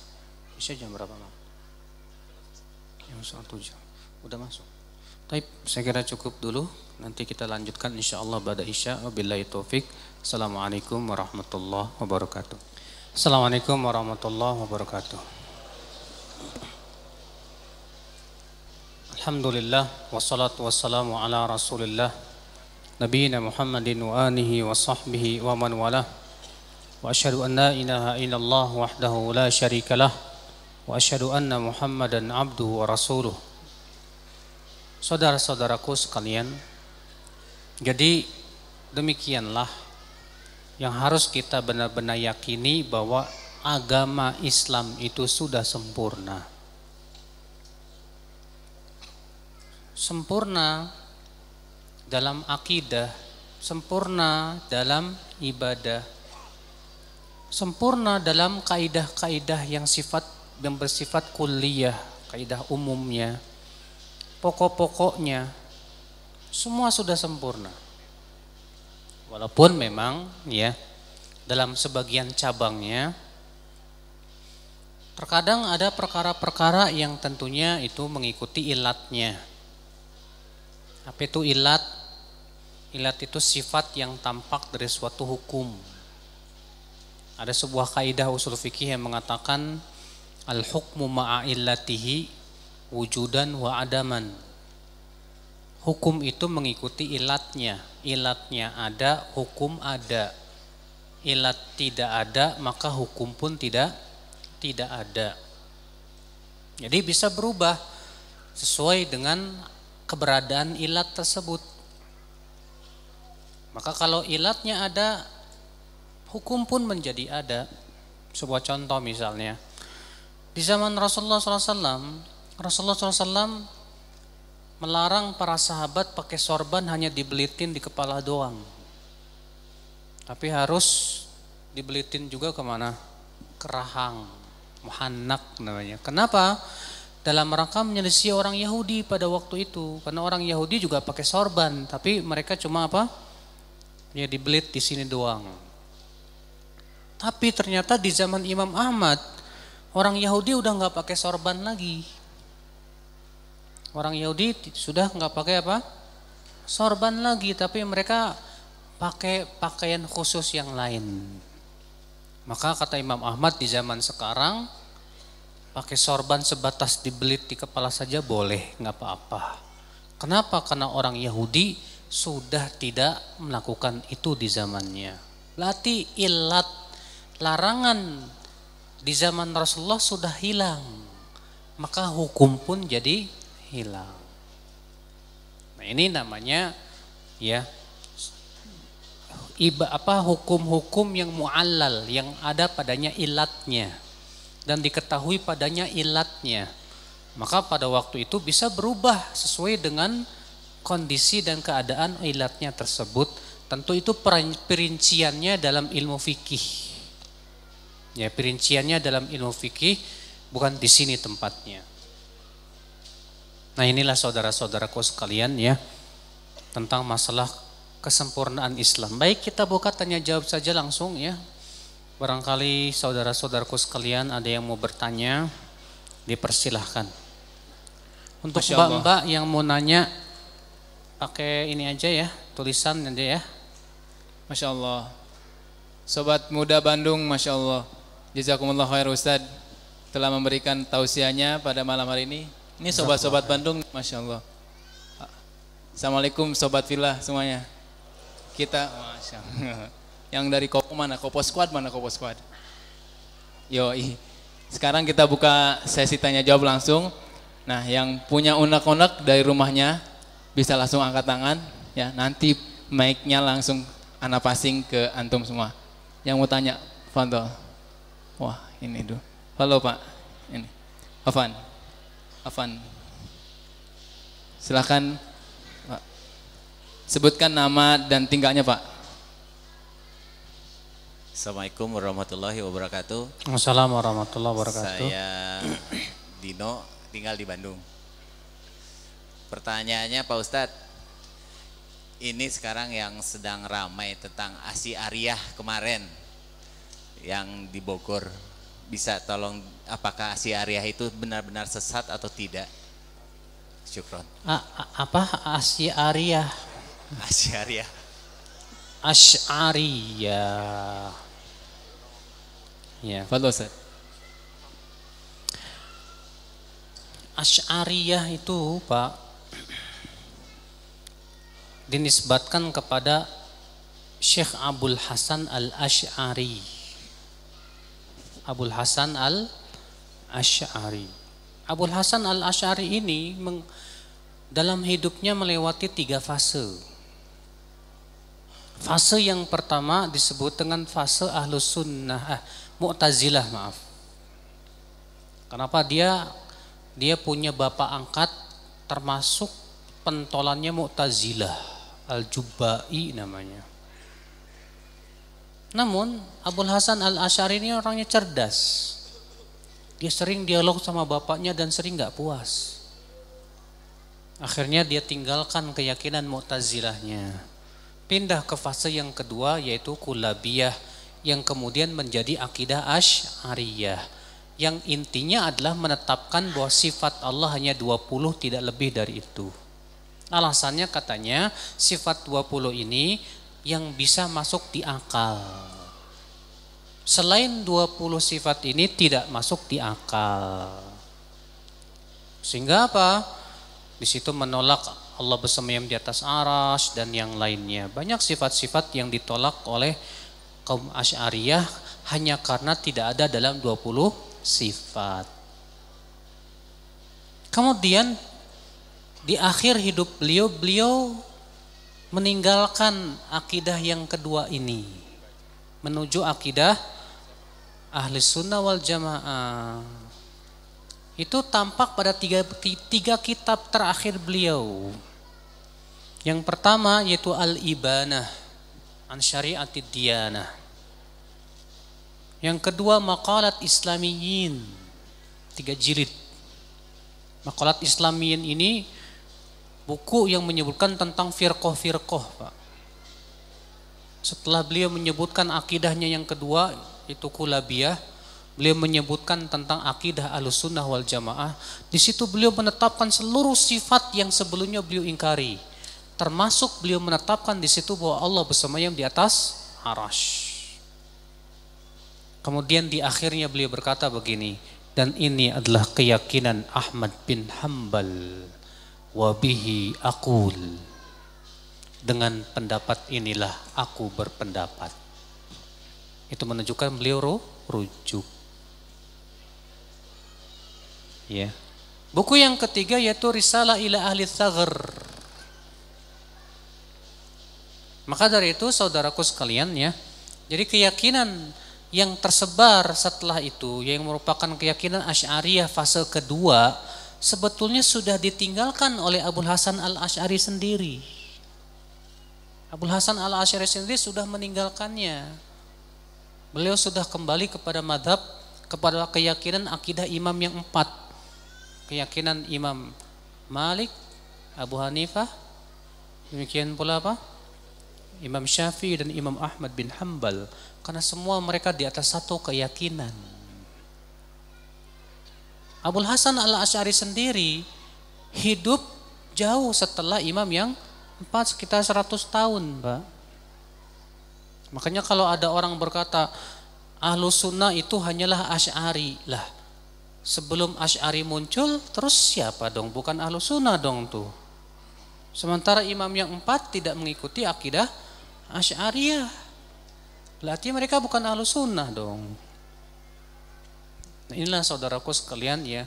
isya jam berapa mam jam setengah tujuh udah masuk tapi saya kira cukup dulu. Nanti kita lanjutkan insya Allah pada Isya. Wabillahi taufik. Assalamualaikum warahmatullahi wabarakatuh. Assalamualaikum warahmatullahi wabarakatuh. Alhamdulillah wassalatu wassalamu ala Rasulillah Nabi Muhammadin wa alihi wa sahbihi wa man walah. وأشهد أن لا إله إلا الله وحده لا شريك له وأشهد أن محمدا عبده ورسوله Saudara-saudaraku sekalian, jadi demikianlah yang harus kita benar-benar yakini bahwa agama Islam itu sudah sempurna. Sempurna dalam akidah, sempurna dalam ibadah, sempurna dalam kaidah-kaidah yang sifat yang bersifat kuliah, kaidah umumnya, pokok-pokoknya, semua sudah sempurna. Walaupun memang ya dalam sebagian cabangnya terkadang ada perkara-perkara yang tentunya itu mengikuti ilatnya. Apa itu ilat? Ilat itu sifat yang tampak dari suatu hukum ada sebuah kaidah usul fikih yang mengatakan al-hukmu ma'a illatihi wujudan wa adaman. Hukum itu mengikuti ilatnya. Ilatnya ada, hukum ada. Ilat tidak ada, maka hukum pun tidak tidak ada. Jadi bisa berubah sesuai dengan keberadaan ilat tersebut. Maka kalau ilatnya ada, hukum pun menjadi ada. Sebuah contoh misalnya, di zaman Rasulullah SAW, Rasulullah SAW melarang para sahabat pakai sorban hanya dibelitin di kepala doang. Tapi harus dibelitin juga kemana? Kerahang, mahanak namanya. Kenapa? Dalam rangka menyelisih orang Yahudi pada waktu itu. Karena orang Yahudi juga pakai sorban, tapi mereka cuma apa? Ya dibelit di sini doang. Tapi ternyata di zaman Imam Ahmad, orang Yahudi udah nggak pakai sorban lagi. Orang Yahudi sudah nggak pakai apa? Sorban lagi, tapi mereka pakai pakaian khusus yang lain. Maka kata Imam Ahmad di zaman sekarang, pakai sorban sebatas dibelit di kepala saja boleh, nggak apa-apa. Kenapa? Karena orang Yahudi sudah tidak melakukan itu di zamannya. Berarti ilat larangan di zaman Rasulullah sudah hilang, maka hukum pun jadi hilang. Nah, ini namanya ya iba apa hukum-hukum yang muallal yang ada padanya ilatnya dan diketahui padanya ilatnya. Maka pada waktu itu bisa berubah sesuai dengan kondisi dan keadaan ilatnya tersebut. Tentu itu perinciannya dalam ilmu fikih. Ya, perinciannya dalam ilmu fikih bukan di sini tempatnya. Nah, inilah saudara-saudaraku sekalian ya tentang masalah kesempurnaan Islam. Baik, kita buka tanya jawab saja langsung ya. Barangkali saudara-saudaraku sekalian ada yang mau bertanya, dipersilahkan. Untuk mbak-mbak yang mau nanya, pakai ini aja ya, tulisan aja ya. Masya Allah. Sobat muda Bandung, Masya Allah. Jazakumullah khair Ustaz telah memberikan tausiahnya pada malam hari ini. Ini sobat-sobat Bandung, Masya Allah. Assalamualaikum sobat villa semuanya. Kita, Masya Allah. Yang dari Kopo mana? Kopo Squad mana Kopo Squad? Yoi. Sekarang kita buka sesi tanya jawab langsung. Nah, yang punya unek-unek dari rumahnya bisa langsung angkat tangan ya. Nanti mic langsung anak passing ke antum semua. Yang mau tanya, Fanto. Wah, ini tuh. Halo, Pak. Ini. Afan. Afan. Silakan Pak. Sebutkan nama dan tinggalnya Pak. Assalamualaikum warahmatullahi wabarakatuh. Assalamualaikum warahmatullahi wabarakatuh. Saya Dino, tinggal di Bandung. Pertanyaannya Pak Ustadz, ini sekarang yang sedang ramai tentang ASI Ariyah kemarin yang di Bogor bisa tolong apakah si Arya itu benar-benar sesat atau tidak? Syukron. A, a, apa Asia Aryah? Asi Aryah. Asy'ariyah. Ya, Fadlo, Ustaz. Asy'ariyah itu, Pak, dinisbatkan kepada Syekh Abdul Hasan Al-Asy'ari. Abul Hasan al Ash'ari. Abul Hasan al Ash'ari ini meng, dalam hidupnya melewati tiga fase. Fase yang pertama disebut dengan fase ahlus sunnah, ah, mu'tazilah maaf. Kenapa dia dia punya bapak angkat termasuk pentolannya mu'tazilah, al-jubai namanya. Namun Abul Hasan Al-Ash'ari ini orangnya cerdas. Dia sering dialog sama bapaknya dan sering nggak puas. Akhirnya dia tinggalkan keyakinan Mu'tazilahnya. Pindah ke fase yang kedua yaitu Kulabiyah yang kemudian menjadi akidah Ash'ariyah yang intinya adalah menetapkan bahwa sifat Allah hanya 20 tidak lebih dari itu. Alasannya katanya sifat 20 ini yang bisa masuk di akal. Selain 20 sifat ini tidak masuk di akal. Sehingga apa? Di situ menolak Allah bersemayam di atas aras dan yang lainnya. Banyak sifat-sifat yang ditolak oleh kaum Asy'ariyah hanya karena tidak ada dalam 20 sifat. Kemudian di akhir hidup beliau, beliau meninggalkan akidah yang kedua ini menuju akidah ahli sunnah wal jamaah itu tampak pada tiga, tiga kitab terakhir beliau yang pertama yaitu al-ibanah an syariatid diyanah yang kedua maqalat islamiyin tiga jilid maqalat islamiyin ini buku yang menyebutkan tentang firqoh-firqoh Pak. Setelah beliau menyebutkan akidahnya yang kedua, itu kulabiyah, beliau menyebutkan tentang akidah alusunnah wal jamaah. Di situ beliau menetapkan seluruh sifat yang sebelumnya beliau ingkari. Termasuk beliau menetapkan di situ bahwa Allah bersemayam di atas arash. Kemudian di akhirnya beliau berkata begini, dan ini adalah keyakinan Ahmad bin Hambal wabihi akul. Dengan pendapat inilah aku berpendapat. Itu menunjukkan beliau ruh, rujuk. Ya. Buku yang ketiga yaitu Risalah ila Ahli Thagr. Maka dari itu saudaraku sekalian ya, jadi keyakinan yang tersebar setelah itu yang merupakan keyakinan Asy'ariyah fase kedua sebetulnya sudah ditinggalkan oleh Abu Hasan al Ashari sendiri. Abu Hasan al Ashari sendiri sudah meninggalkannya. Beliau sudah kembali kepada madhab, kepada keyakinan akidah imam yang empat. Keyakinan imam Malik, Abu Hanifah, demikian pula apa? Imam Syafi'i dan Imam Ahmad bin Hambal. Karena semua mereka di atas satu keyakinan. Abul Hasan al Ashari sendiri hidup jauh setelah imam yang empat sekitar 100 tahun, Pak. Makanya kalau ada orang berkata ahlu sunnah itu hanyalah Ash'ari lah. Sebelum Ash'ari muncul, terus siapa dong? Bukan ahlu sunnah dong tuh. Sementara imam yang empat tidak mengikuti akidah Ash'ariyah. Berarti mereka bukan ahlu sunnah dong. Nah, inilah saudaraku sekalian ya,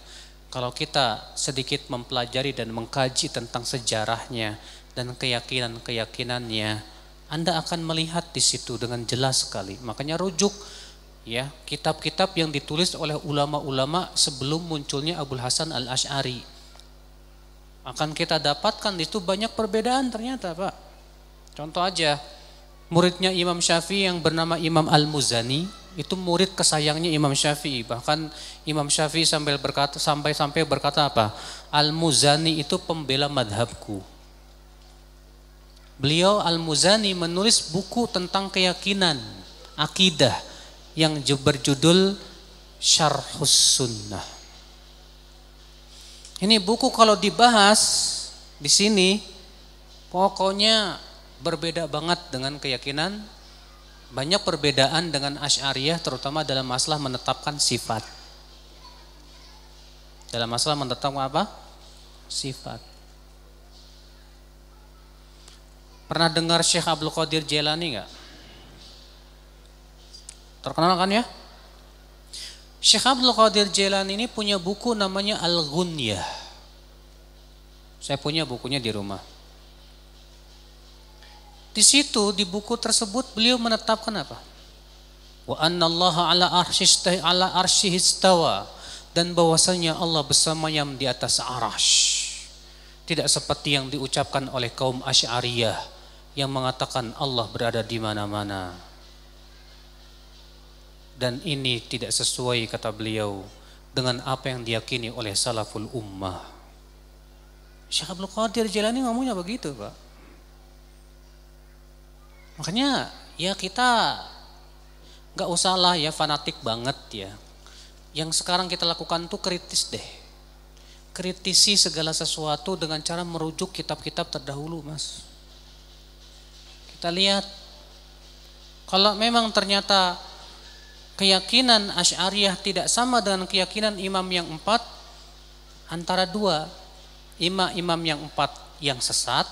kalau kita sedikit mempelajari dan mengkaji tentang sejarahnya dan keyakinan-keyakinannya, Anda akan melihat di situ dengan jelas sekali. Makanya rujuk ya kitab-kitab yang ditulis oleh ulama-ulama sebelum munculnya Abdul Hasan al Ashari. Akan kita dapatkan di situ banyak perbedaan ternyata, Pak. Contoh aja, muridnya Imam Syafi'i yang bernama Imam Al-Muzani itu murid kesayangnya Imam Syafi'i bahkan Imam Syafi'i sambil berkata sampai sampai berkata apa Al-Muzani itu pembela madhabku beliau Al-Muzani menulis buku tentang keyakinan akidah yang berjudul Syarhus Sunnah ini buku kalau dibahas di sini pokoknya berbeda banget dengan keyakinan banyak perbedaan dengan Asy'ariyah terutama dalam masalah menetapkan sifat. Dalam masalah menetapkan apa? Sifat. Pernah dengar Syekh Abdul Qadir Jailani nggak? Terkenal kan ya? Syekh Abdul Qadir Jailani ini punya buku namanya Al-Ghunyah. Saya punya bukunya di rumah. Di situ di buku tersebut beliau menetapkan apa? Wa annallaha ala arsyistah ala arsyistawa dan bahwasanya Allah bersamanya di atas arasy. Tidak seperti yang diucapkan oleh kaum Asy'ariyah yang mengatakan Allah berada di mana-mana. Dan ini tidak sesuai kata beliau dengan apa yang diyakini oleh salaful ummah. Syekh Abdul Qadir Jilani ngomongnya begitu, Pak. Makanya ya kita nggak usahlah ya fanatik banget ya. Yang sekarang kita lakukan tuh kritis deh. Kritisi segala sesuatu dengan cara merujuk kitab-kitab terdahulu, Mas. Kita lihat kalau memang ternyata keyakinan Asy'ariyah tidak sama dengan keyakinan imam yang empat antara dua imam-imam yang empat yang sesat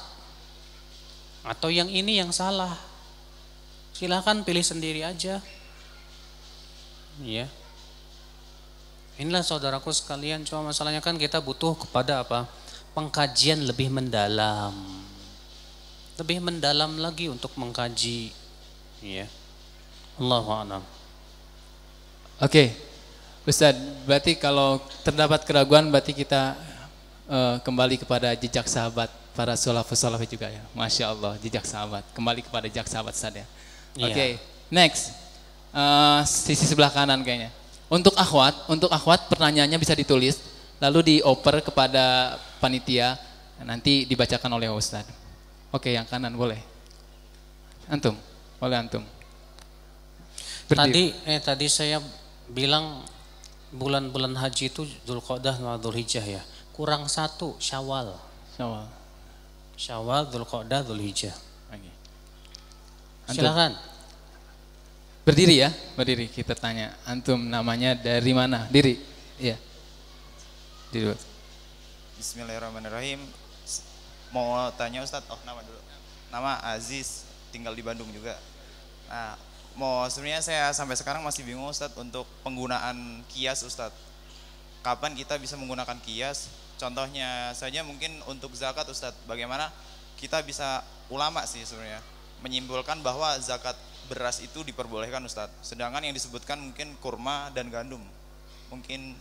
atau yang ini yang salah silahkan pilih sendiri aja. Ya. Inilah saudaraku sekalian, cuma masalahnya kan kita butuh kepada apa? Pengkajian lebih mendalam. Lebih mendalam lagi untuk mengkaji. Ya. Allahu a'lam. Oke. Ustaz, berarti kalau terdapat keraguan berarti kita uh, kembali kepada jejak sahabat para salafus salafis juga ya. Masya Allah, jejak sahabat. Kembali kepada jejak sahabat saja. Iya. Oke, okay, next. Uh, sisi sebelah kanan kayaknya. Untuk akhwat, untuk akhwat pertanyaannya bisa ditulis, lalu dioper kepada panitia, nanti dibacakan oleh Ustadz. Oke, okay, yang kanan boleh. Antum, boleh antum. Berdiri. Tadi, eh tadi saya bilang bulan-bulan haji itu Dzulqa'dah dan Dzulhijjah ya. Kurang satu Syawal. Syawal. Syawal, Dzulqa'dah, Dzulhijjah. Silakan. Berdiri ya, berdiri. Kita tanya antum namanya dari mana? Diri. Iya. Diri. Bismillahirrahmanirrahim. Mau tanya Ustadz, oh nama dulu. Nama Aziz, tinggal di Bandung juga. Nah, mau sebenarnya saya sampai sekarang masih bingung Ustadz untuk penggunaan kias Ustadz. Kapan kita bisa menggunakan kias? Contohnya saja mungkin untuk zakat Ustadz, bagaimana kita bisa ulama sih sebenarnya menyimpulkan bahwa zakat beras itu diperbolehkan Ustadz sedangkan yang disebutkan mungkin kurma dan gandum mungkin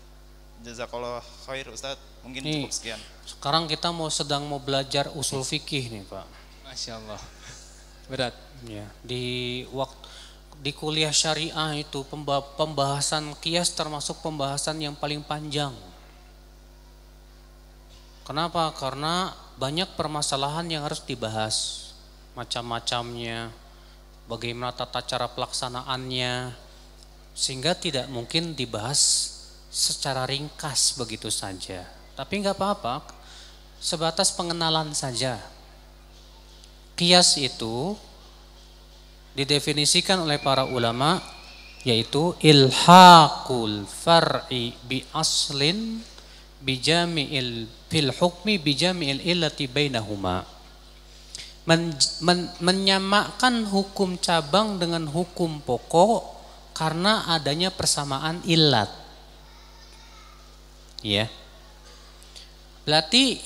jazakallah khair Ustadz mungkin nih, cukup sekian sekarang kita mau sedang mau belajar usul fikih nih Pak Masya Allah berat ya di waktu di kuliah syariah itu pembahasan kias termasuk pembahasan yang paling panjang Kenapa? Karena banyak permasalahan yang harus dibahas macam-macamnya, bagaimana tata cara pelaksanaannya, sehingga tidak mungkin dibahas secara ringkas begitu saja. Tapi nggak apa-apa, sebatas pengenalan saja. Kias itu didefinisikan oleh para ulama yaitu ilhaqul far'i bi aslin bi jami'il fil hukmi bi jami'il illati bainahuma men, men, menyamakan hukum cabang dengan hukum pokok karena adanya persamaan ilat. Ya. Berarti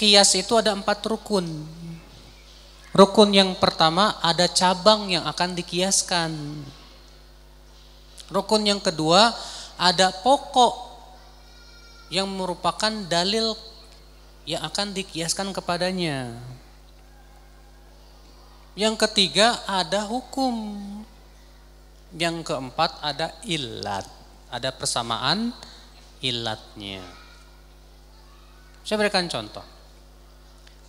kias itu ada empat rukun. Rukun yang pertama ada cabang yang akan dikiaskan. Rukun yang kedua ada pokok yang merupakan dalil yang akan dikiaskan kepadanya. Yang ketiga ada hukum. Yang keempat ada ilat. Ada persamaan ilatnya. Saya berikan contoh.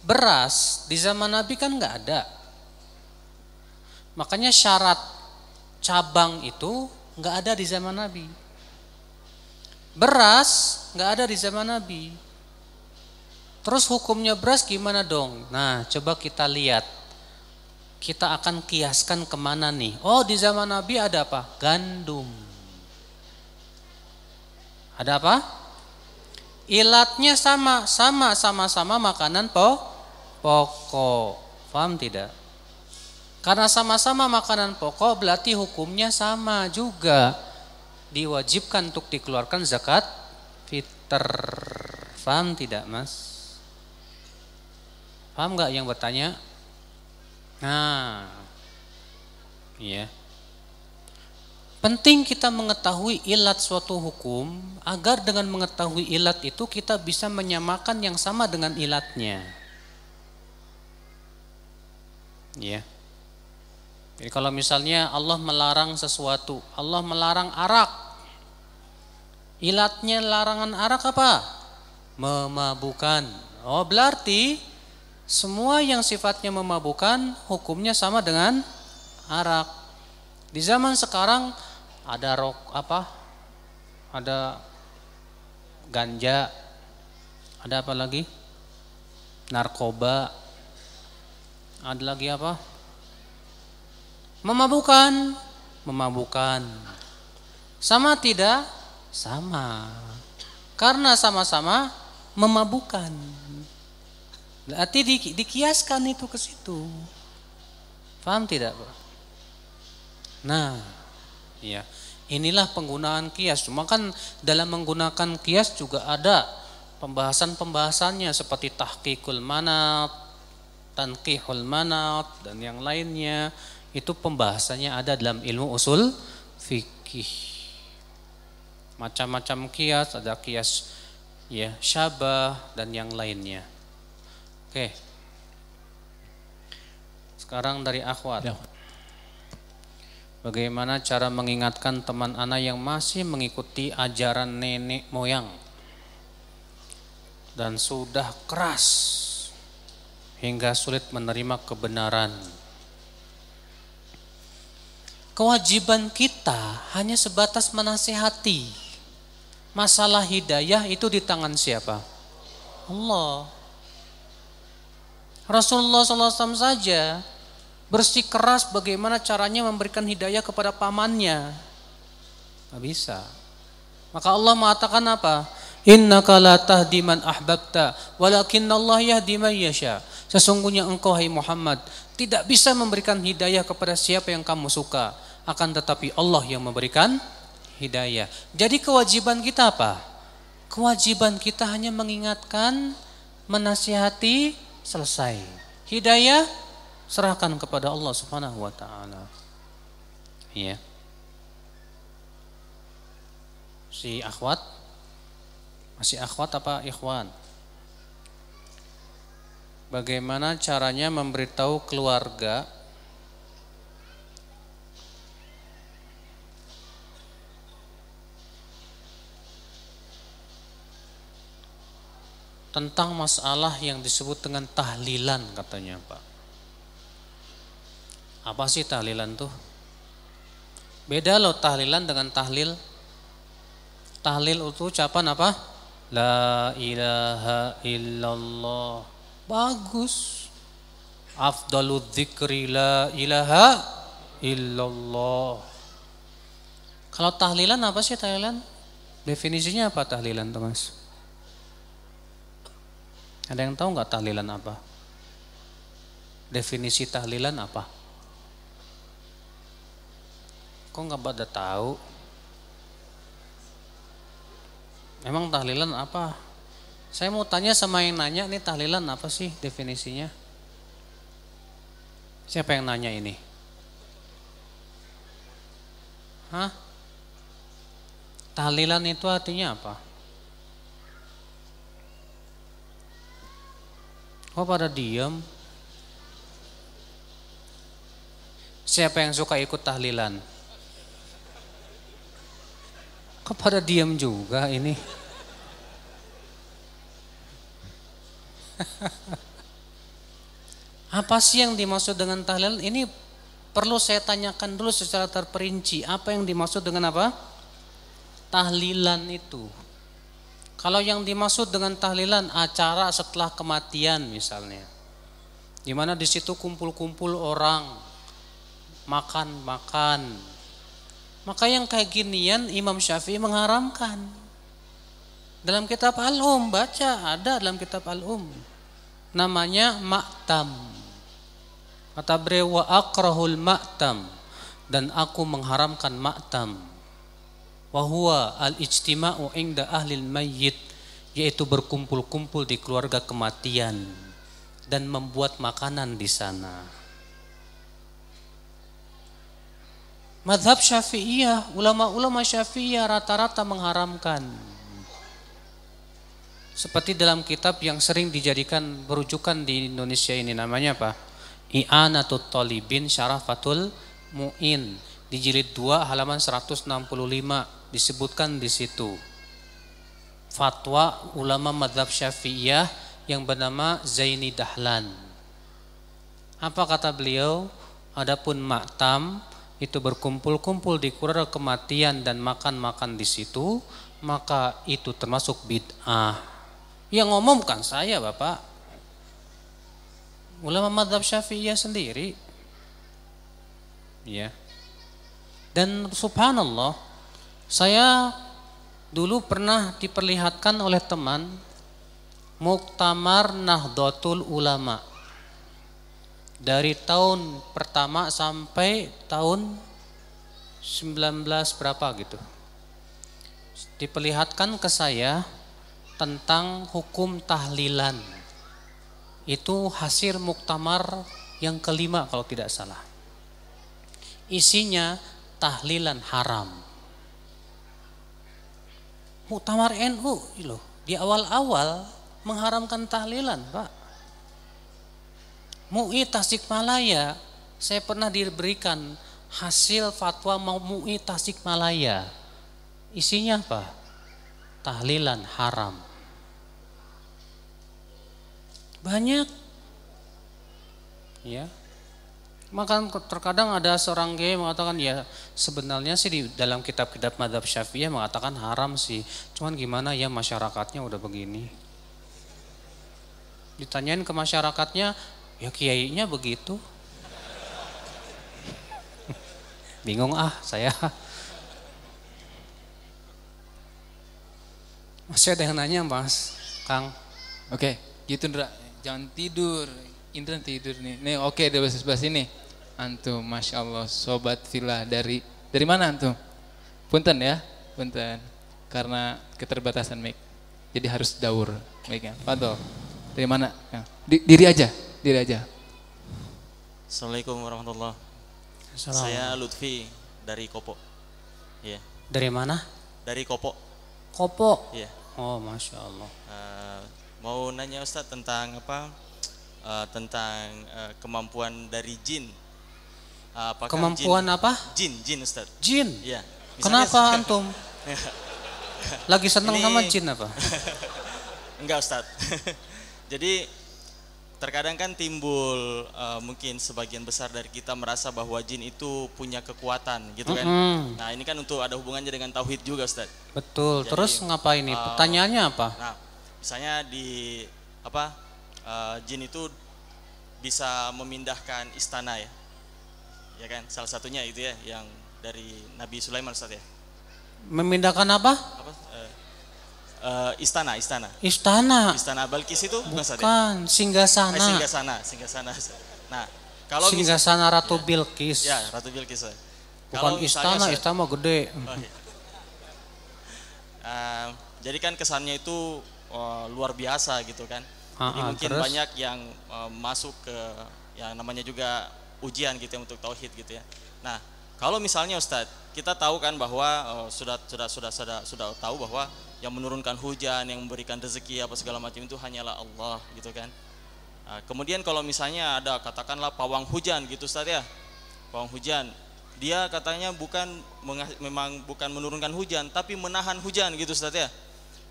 Beras di zaman Nabi kan nggak ada. Makanya syarat cabang itu nggak ada di zaman Nabi. Beras nggak ada di zaman Nabi. Terus hukumnya beras gimana dong? Nah, coba kita lihat kita akan kiaskan kemana nih? Oh di zaman Nabi ada apa? Gandum. Ada apa? Ilatnya sama, sama, sama, sama makanan po, pokok. Paham tidak? Karena sama-sama makanan pokok berarti hukumnya sama juga. Diwajibkan untuk dikeluarkan zakat fitr. Paham tidak mas? Paham nggak yang bertanya? Nah, iya. Penting kita mengetahui ilat suatu hukum agar dengan mengetahui ilat itu kita bisa menyamakan yang sama dengan ilatnya. Iya. Jadi kalau misalnya Allah melarang sesuatu, Allah melarang arak. Ilatnya larangan arak apa? Memabukan. Oh, berarti semua yang sifatnya memabukan hukumnya sama dengan arak. Di zaman sekarang ada rok apa? Ada ganja, ada apa lagi? Narkoba. Ada lagi apa? Memabukan, memabukan. Sama tidak? Sama. Karena sama-sama memabukan. Berarti di, dikiaskan itu ke situ. Paham tidak, Pak? Nah, ya. Inilah penggunaan kias. Cuma kan dalam menggunakan kias juga ada pembahasan-pembahasannya seperti tahqiqul manat, tanqihul manat dan yang lainnya. Itu pembahasannya ada dalam ilmu usul fikih. Macam-macam kias, ada kias ya syabah dan yang lainnya. Oke. Sekarang dari akhwat. Ya. Bagaimana cara mengingatkan teman anak yang masih mengikuti ajaran nenek moyang dan sudah keras hingga sulit menerima kebenaran. Kewajiban kita hanya sebatas menasihati. Masalah hidayah itu di tangan siapa? Allah. Rasulullah SAW saja bersikeras bagaimana caranya memberikan hidayah kepada pamannya. Nggak bisa. Maka Allah mengatakan apa? Inna kala tahdiman ahbabta walakin Allah yahdi man yasha. Sesungguhnya engkau hai Muhammad tidak bisa memberikan hidayah kepada siapa yang kamu suka, akan tetapi Allah yang memberikan hidayah. Jadi kewajiban kita apa? Kewajiban kita hanya mengingatkan, menasihati, selesai. Hidayah serahkan kepada Allah Subhanahu wa taala. Iya. Si akhwat masih akhwat apa ikhwan? Bagaimana caranya memberitahu keluarga tentang masalah yang disebut dengan tahlilan katanya Pak. Apa sih tahlilan tuh? Beda loh tahlilan dengan tahlil. Tahlil itu ucapan apa? La ilaha illallah. Bagus. afdalul dzikri la ilaha illallah. Kalau tahlilan apa sih tahlilan? Definisinya apa tahlilan tuh mas? Ada yang tahu nggak tahlilan apa? Definisi tahlilan apa? Kok nggak pada tahu? Emang tahlilan apa? Saya mau tanya sama yang nanya, nih tahlilan apa sih definisinya? Siapa yang nanya ini? Hah? Tahlilan itu artinya apa? Kok pada diem? Siapa yang suka ikut tahlilan? Kok pada diam juga ini? apa sih yang dimaksud dengan tahlil? Ini perlu saya tanyakan dulu secara terperinci. Apa yang dimaksud dengan apa? Tahlilan itu. Kalau yang dimaksud dengan tahlilan acara setelah kematian misalnya, di mana di situ kumpul-kumpul orang makan-makan. Maka yang kayak ginian Imam Syafi'i mengharamkan. Dalam kitab Al-Um baca ada dalam kitab Al-Um namanya maktam. Kata beliau wa akrahul maktam dan aku mengharamkan maktam Wahwa al-ijtima'u inda ahlil mayyit yaitu berkumpul-kumpul di keluarga kematian dan membuat makanan di sana. Madhab syafi'iyah, ulama-ulama syafi'iyah rata-rata mengharamkan. Seperti dalam kitab yang sering dijadikan berujukan di Indonesia ini namanya apa? I'anatul Talibin Syarafatul Mu'in di jilid 2 halaman 165 disebutkan di situ. Fatwa ulama madhab syafi'iyah yang bernama Zaini Dahlan. Apa kata beliau? Adapun maktam itu berkumpul-kumpul di kura kematian dan makan-makan di situ, maka itu termasuk bid'ah. Yang ngomongkan saya Bapak. Ulama madhab syafi'iyah sendiri. Ya. Dan subhanallah saya dulu pernah diperlihatkan oleh teman Muktamar Nahdlatul Ulama dari tahun pertama sampai tahun 19 berapa gitu. Diperlihatkan ke saya tentang hukum tahlilan. Itu hasil muktamar yang kelima kalau tidak salah. Isinya tahlilan haram. Muktamar NU loh, di awal-awal mengharamkan tahlilan, Pak. MUI Tasikmalaya, saya pernah diberikan hasil fatwa MUI Tasikmalaya. Isinya apa? Tahlilan haram. Banyak. Ya. Maka terkadang ada seorang kiai mengatakan ya sebenarnya sih di dalam kitab-kitab madhab syafi'iyah mengatakan haram sih. Cuman gimana ya masyarakatnya udah begini. Ditanyain ke masyarakatnya ya kiainya begitu. Bingung ah saya. Masih ada yang nanya mas, Kang. Oke, okay, gitu Ndra. Jangan tidur. Indra tidur nih. Nih oke okay, di sebelah ini antum, masya Allah, sobat villa dari dari mana antum? Punten ya, punten. Karena keterbatasan mic, jadi harus daur micnya. Fadol, dari mana? Ya. diri aja, diri aja. Assalamualaikum warahmatullahi wabarakatuh. Saya Lutfi dari Kopo. Iya. Dari mana? Dari Kopo. Kopo. Iya. Oh, masya Allah. Uh, mau nanya Ustadz tentang apa? Uh, tentang uh, kemampuan dari jin Eh, apakah kemampuan jin? apa? Jin, jin Ustaz. Jin. Iya. Kenapa antum? Lagi seneng Ini... sama jin apa? Enggak Ustaz. Jadi terkadang kan timbul uh, mungkin sebagian besar dari kita merasa bahwa jin itu punya kekuatan gitu kan. Mm -hmm. Nah, ini kan untuk ada hubungannya dengan tauhid juga Ustaz. Betul. Jadi, Terus ngapain ini? Uh, eh, Pertanyaannya apa? Nah, misalnya di apa? Uh, jin itu bisa memindahkan istana ya ya kan salah satunya itu ya yang dari Nabi Sulaiman saat ya memindahkan apa, apa? Uh, istana istana istana istana Balkis itu bukan, ya? bukan ya? singgasana eh, singgasana singgasana nah kalau singgasana sana Ratu ya, Bilqis ya Ratu Bilqis ya. bukan kalau istana istana gede oh, iya. uh, jadi kan kesannya itu uh, luar biasa gitu kan jadi mungkin terus? banyak yang uh, masuk ke ya namanya juga ujian gitu ya untuk tauhid gitu ya. Nah, kalau misalnya Ustadz, kita tahu kan bahwa oh, sudah sudah sudah sudah sudah tahu bahwa yang menurunkan hujan, yang memberikan rezeki apa segala macam itu hanyalah Allah gitu kan. Nah, kemudian kalau misalnya ada katakanlah pawang hujan gitu Ustadz ya. Pawang hujan, dia katanya bukan memang bukan menurunkan hujan tapi menahan hujan gitu Ustaz ya.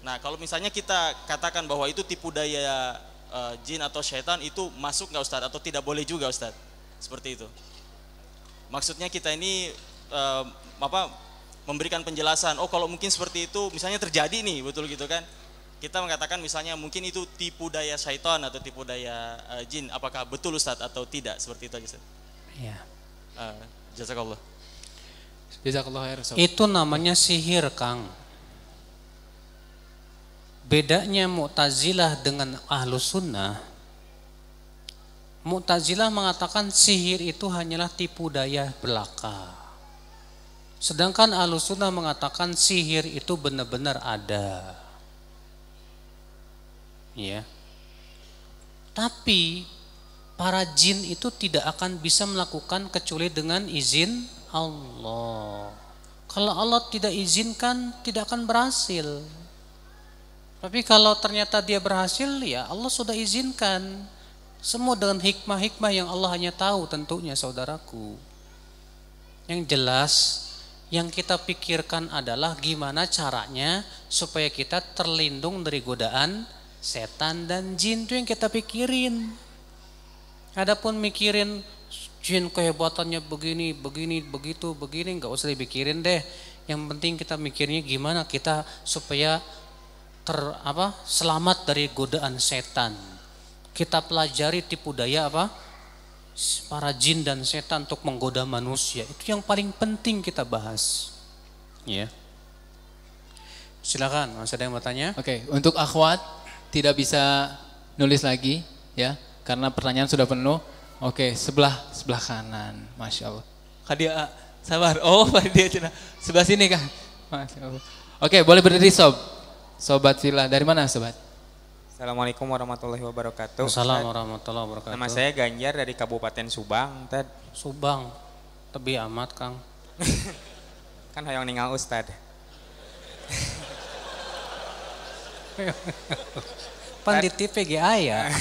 Nah, kalau misalnya kita katakan bahwa itu tipu daya e, jin atau setan itu masuk nggak Ustaz atau tidak boleh juga Ustaz? seperti itu. Maksudnya kita ini uh, apa memberikan penjelasan. Oh kalau mungkin seperti itu, misalnya terjadi nih, betul gitu kan? Kita mengatakan misalnya mungkin itu tipu daya syaitan atau tipu daya uh, jin. Apakah betul Ustaz atau tidak? Seperti itu aja Ustaz. Iya. Uh, jazakallah. Jazakallah khair. Itu namanya sihir, Kang. Bedanya Mu'tazilah dengan Ahlus Sunnah, Mu'tazilah mengatakan sihir itu hanyalah tipu daya belaka. Sedangkan Al-Sunnah mengatakan sihir itu benar-benar ada. Ya. Tapi para jin itu tidak akan bisa melakukan kecuali dengan izin Allah. Kalau Allah tidak izinkan, tidak akan berhasil. Tapi kalau ternyata dia berhasil, ya Allah sudah izinkan. Semua dengan hikmah-hikmah yang Allah hanya tahu tentunya saudaraku. Yang jelas yang kita pikirkan adalah gimana caranya supaya kita terlindung dari godaan setan dan jin itu yang kita pikirin. Adapun mikirin jin kehebatannya begini, begini, begitu, begini, nggak usah dipikirin deh. Yang penting kita mikirnya gimana kita supaya ter apa selamat dari godaan setan kita pelajari tipu daya apa? Para jin dan setan untuk menggoda manusia. Itu yang paling penting kita bahas. Ya. Silakan, Mas ada yang bertanya? Oke, okay. untuk akhwat tidak bisa nulis lagi ya karena pertanyaan sudah penuh. Oke, okay. sebelah sebelah kanan. Masya Allah. Kadia ah, sabar. Oh, dia cina. Sebelah sini kan. Masya Allah. Oke, okay, boleh berdiri sob. Sobat sila Dari mana sobat? Assalamualaikum warahmatullahi wabarakatuh. Assalamualaikum warahmatullahi wabarakatuh. Nama saya Ganjar dari Kabupaten Subang, Tad. Subang. Tebi amat, Kang. kan hayang ningal Ustad. Pan di TV ya?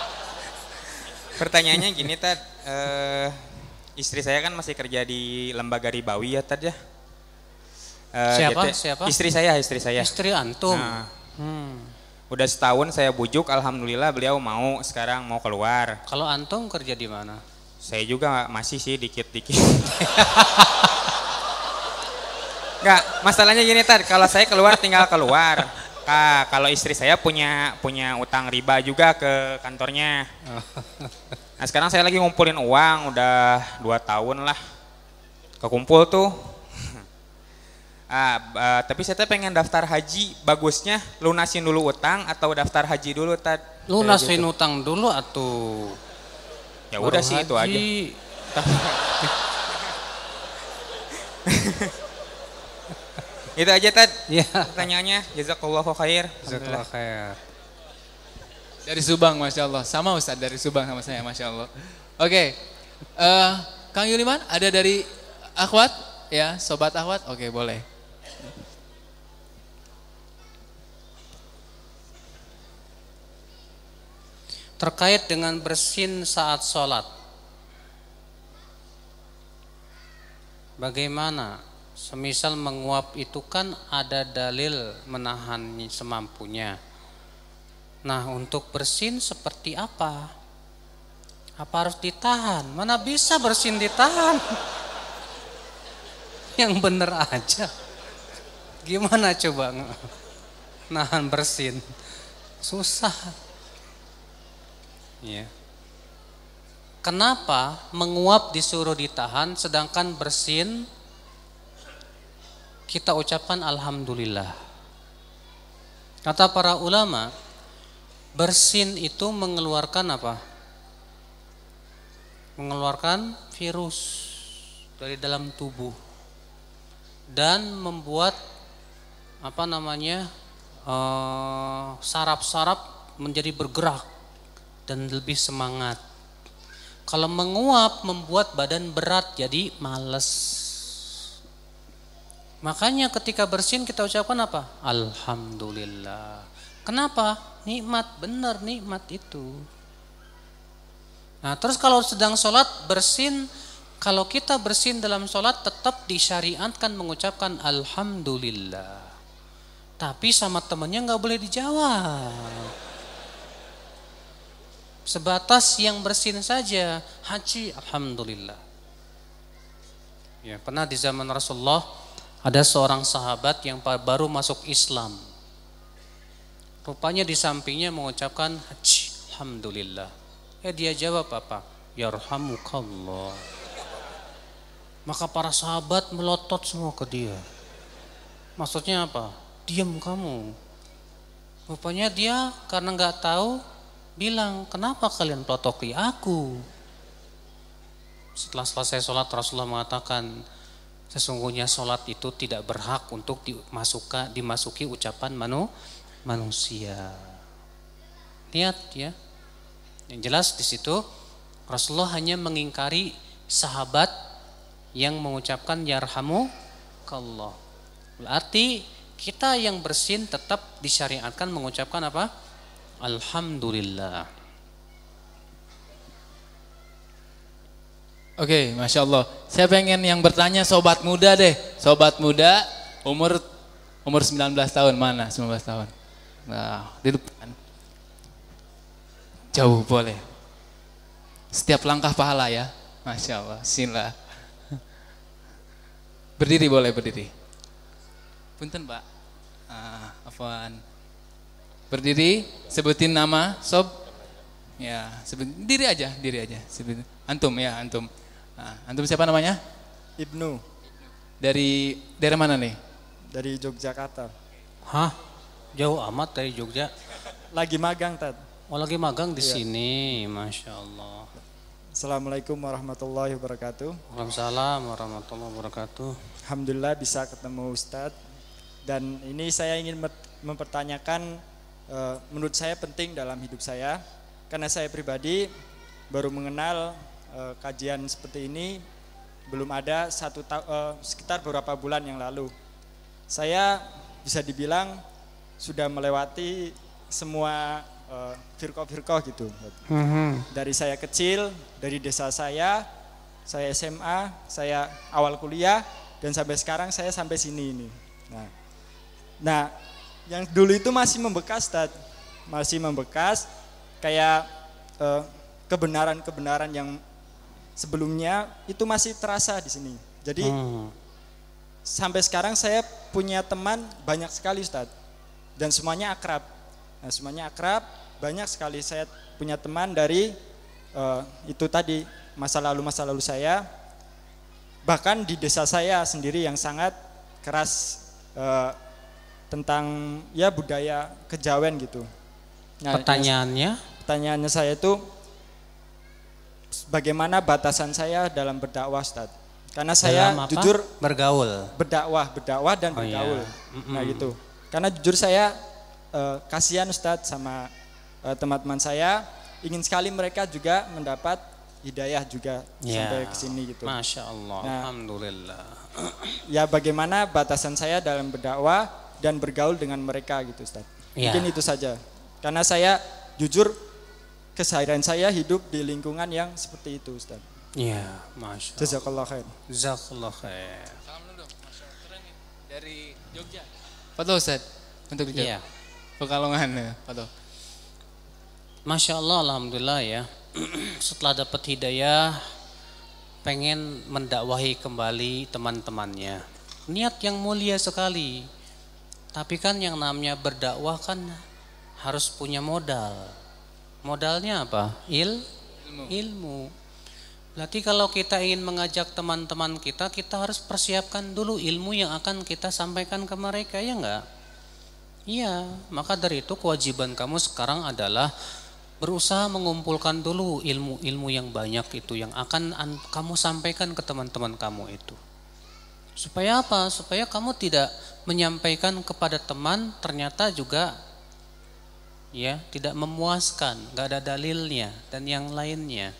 Pertanyaannya gini, Tad. Uh, eh, istri saya kan masih kerja di lembaga ribawi ya, Tad ya. Uh, siapa? Jatuh, gitu ya. siapa? Istri saya, istri saya. Istri antum. Nah, hmm Udah setahun saya bujuk, alhamdulillah beliau mau sekarang mau keluar. Kalau antum kerja di mana? Saya juga masih sih dikit-dikit. Enggak, -dikit. masalahnya gini tar, kalau saya keluar tinggal keluar. Kak, kalau istri saya punya punya utang riba juga ke kantornya. Nah sekarang saya lagi ngumpulin uang udah dua tahun lah. Kekumpul tuh Ah, uh, tapi saya pengen daftar haji, bagusnya lunasin dulu utang atau daftar haji dulu tad? Lunasin gitu. utang dulu atau Ya udah sih haji. itu aja. itu aja tad. Ya. Pertanyaannya, jazakallahu khair. Jazakallahu khair. Dari Subang, masya Allah. Sama ustad dari Subang sama saya, masya Allah. Oke, okay. uh, eh, Kang Yuliman ada dari Akhwat ya, sobat Akhwat. Oke, okay, boleh. terkait dengan bersin saat sholat. Bagaimana? Semisal menguap itu kan ada dalil menahan semampunya. Nah untuk bersin seperti apa? Apa harus ditahan? Mana bisa bersin ditahan? Yang bener aja. Gimana coba nahan bersin? Susah. Ya. Kenapa menguap disuruh ditahan sedangkan bersin kita ucapkan alhamdulillah. Kata para ulama, bersin itu mengeluarkan apa? Mengeluarkan virus dari dalam tubuh dan membuat apa namanya eh, saraf sarap menjadi bergerak dan lebih semangat. Kalau menguap membuat badan berat jadi males. Makanya ketika bersin kita ucapkan apa? Alhamdulillah. Kenapa? Nikmat, benar nikmat itu. Nah terus kalau sedang sholat bersin, kalau kita bersin dalam sholat tetap disyariatkan mengucapkan Alhamdulillah. Tapi sama temannya nggak boleh dijawab sebatas yang bersin saja haji alhamdulillah ya pernah di zaman Rasulullah ada seorang sahabat yang baru masuk Islam rupanya di sampingnya mengucapkan haji alhamdulillah ya dia jawab apa yarhamukallah maka para sahabat melotot semua ke dia maksudnya apa diam kamu rupanya dia karena nggak tahu bilang, kenapa kalian protoki aku? Setelah selesai sholat, Rasulullah mengatakan, sesungguhnya sholat itu tidak berhak untuk dimasuka, dimasuki ucapan manu, manusia. Lihat ya, yang jelas di situ Rasulullah hanya mengingkari sahabat yang mengucapkan yarhamu allah Berarti kita yang bersin tetap disyariatkan mengucapkan apa? Alhamdulillah. Oke, okay, masya Allah. Saya pengen yang bertanya sobat muda deh, sobat muda umur umur 19 tahun mana? 19 tahun. Nah, di depan. Jauh boleh. Setiap langkah pahala ya, masya Allah. Sila. Berdiri boleh berdiri. Punten pak. Ah, afwan. Berdiri, sebutin nama, sob. Ya, sebut diri aja, diri aja. Sebut. Antum ya, antum. Nah, antum siapa namanya? Ibnu. Dari dari mana nih? Dari Yogyakarta. Hah? Jauh amat dari Jogja. Lagi magang, Tad. Oh, lagi magang di iya. sini, Masya Allah. Assalamualaikum warahmatullahi wabarakatuh. Waalaikumsalam warahmatullahi wabarakatuh. Alhamdulillah bisa ketemu Ustadz. Dan ini saya ingin mempertanyakan Eh, menurut saya penting dalam hidup saya karena saya pribadi baru mengenal uh, kajian seperti ini belum ada satu ta- uh, sekitar beberapa bulan yang lalu. Saya bisa dibilang sudah melewati semua uh, firko-firko gitu. Mm-hmm. Dari saya kecil, dari desa saya, saya SMA, saya awal kuliah dan sampai sekarang saya sampai sini ini. Nah, nah yang dulu itu masih membekas dan masih membekas kayak eh, kebenaran-kebenaran yang sebelumnya itu masih terasa di sini jadi hmm. sampai sekarang saya punya teman banyak sekali Ustadz dan semuanya akrab nah, semuanya akrab banyak sekali saya punya teman dari uh, itu tadi masa lalu masa lalu saya bahkan di desa saya sendiri yang sangat keras uh, tentang ya budaya kejawen gitu. Nah, pertanyaannya? Pertanyaannya saya itu bagaimana batasan saya dalam berdakwah, Ustaz? Karena saya jujur bergaul, berdakwah, berdakwah dan oh, iya. bergaul. Iya. Nah, gitu. Karena jujur saya uh, kasihan Ustadz sama eh, teman-teman uh, saya ingin sekali mereka juga mendapat hidayah juga yeah. sampai ke sini gitu. Masya Allah, nah, Alhamdulillah. Ya bagaimana batasan saya dalam berdakwah dan bergaul dengan mereka gitu Ustaz. Ya. Mungkin itu saja. Karena saya jujur keseharian saya hidup di lingkungan yang seperti itu Ustaz. Iya, Masya Allah. Jazakallah khair. Jazakallah khair. Ya. Dari Jogja. Foto Ustaz, untuk Jogja. Iya. Pekalongan, ya, foto. Masya Allah, Alhamdulillah ya. Setelah dapat hidayah, pengen mendakwahi kembali teman-temannya. Niat yang mulia sekali tapi kan yang namanya berdakwah kan harus punya modal. Modalnya apa? Il ilmu. ilmu. Berarti kalau kita ingin mengajak teman-teman kita, kita harus persiapkan dulu ilmu yang akan kita sampaikan ke mereka, ya enggak? Iya, maka dari itu kewajiban kamu sekarang adalah berusaha mengumpulkan dulu ilmu-ilmu yang banyak itu yang akan kamu sampaikan ke teman-teman kamu itu. Supaya apa? Supaya kamu tidak menyampaikan kepada teman ternyata juga ya tidak memuaskan, nggak ada dalilnya dan yang lainnya.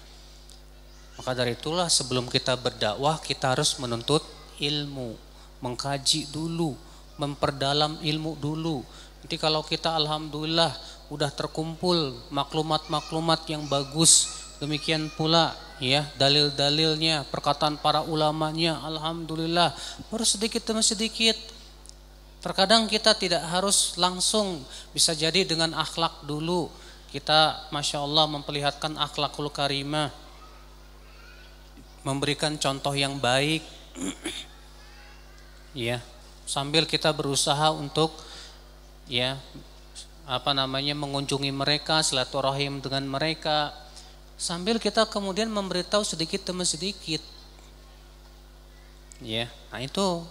Maka dari itulah sebelum kita berdakwah kita harus menuntut ilmu, mengkaji dulu, memperdalam ilmu dulu. Nanti kalau kita alhamdulillah udah terkumpul maklumat-maklumat yang bagus, demikian pula ya dalil-dalilnya, perkataan para ulamanya, alhamdulillah baru sedikit demi sedikit Terkadang kita tidak harus langsung bisa jadi dengan akhlak dulu. Kita Masya Allah memperlihatkan akhlakul karimah. Memberikan contoh yang baik. ya, sambil kita berusaha untuk ya apa namanya mengunjungi mereka, silaturahim dengan mereka. Sambil kita kemudian memberitahu sedikit demi sedikit. Ya, nah itu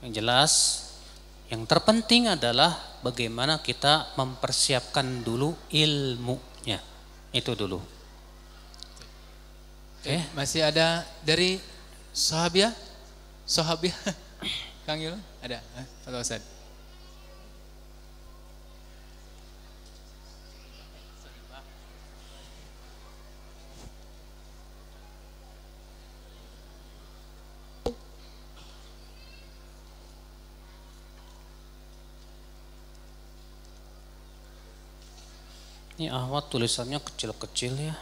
yang jelas yang terpenting adalah bagaimana kita mempersiapkan dulu ilmunya. Itu dulu. Oke, okay. Eh? masih ada dari sahabiah? Ya? Sahabiah. Ya? Kang Yul, ada. Atau Ustaz? Ini Ahmad tulisannya kecil-kecil ya.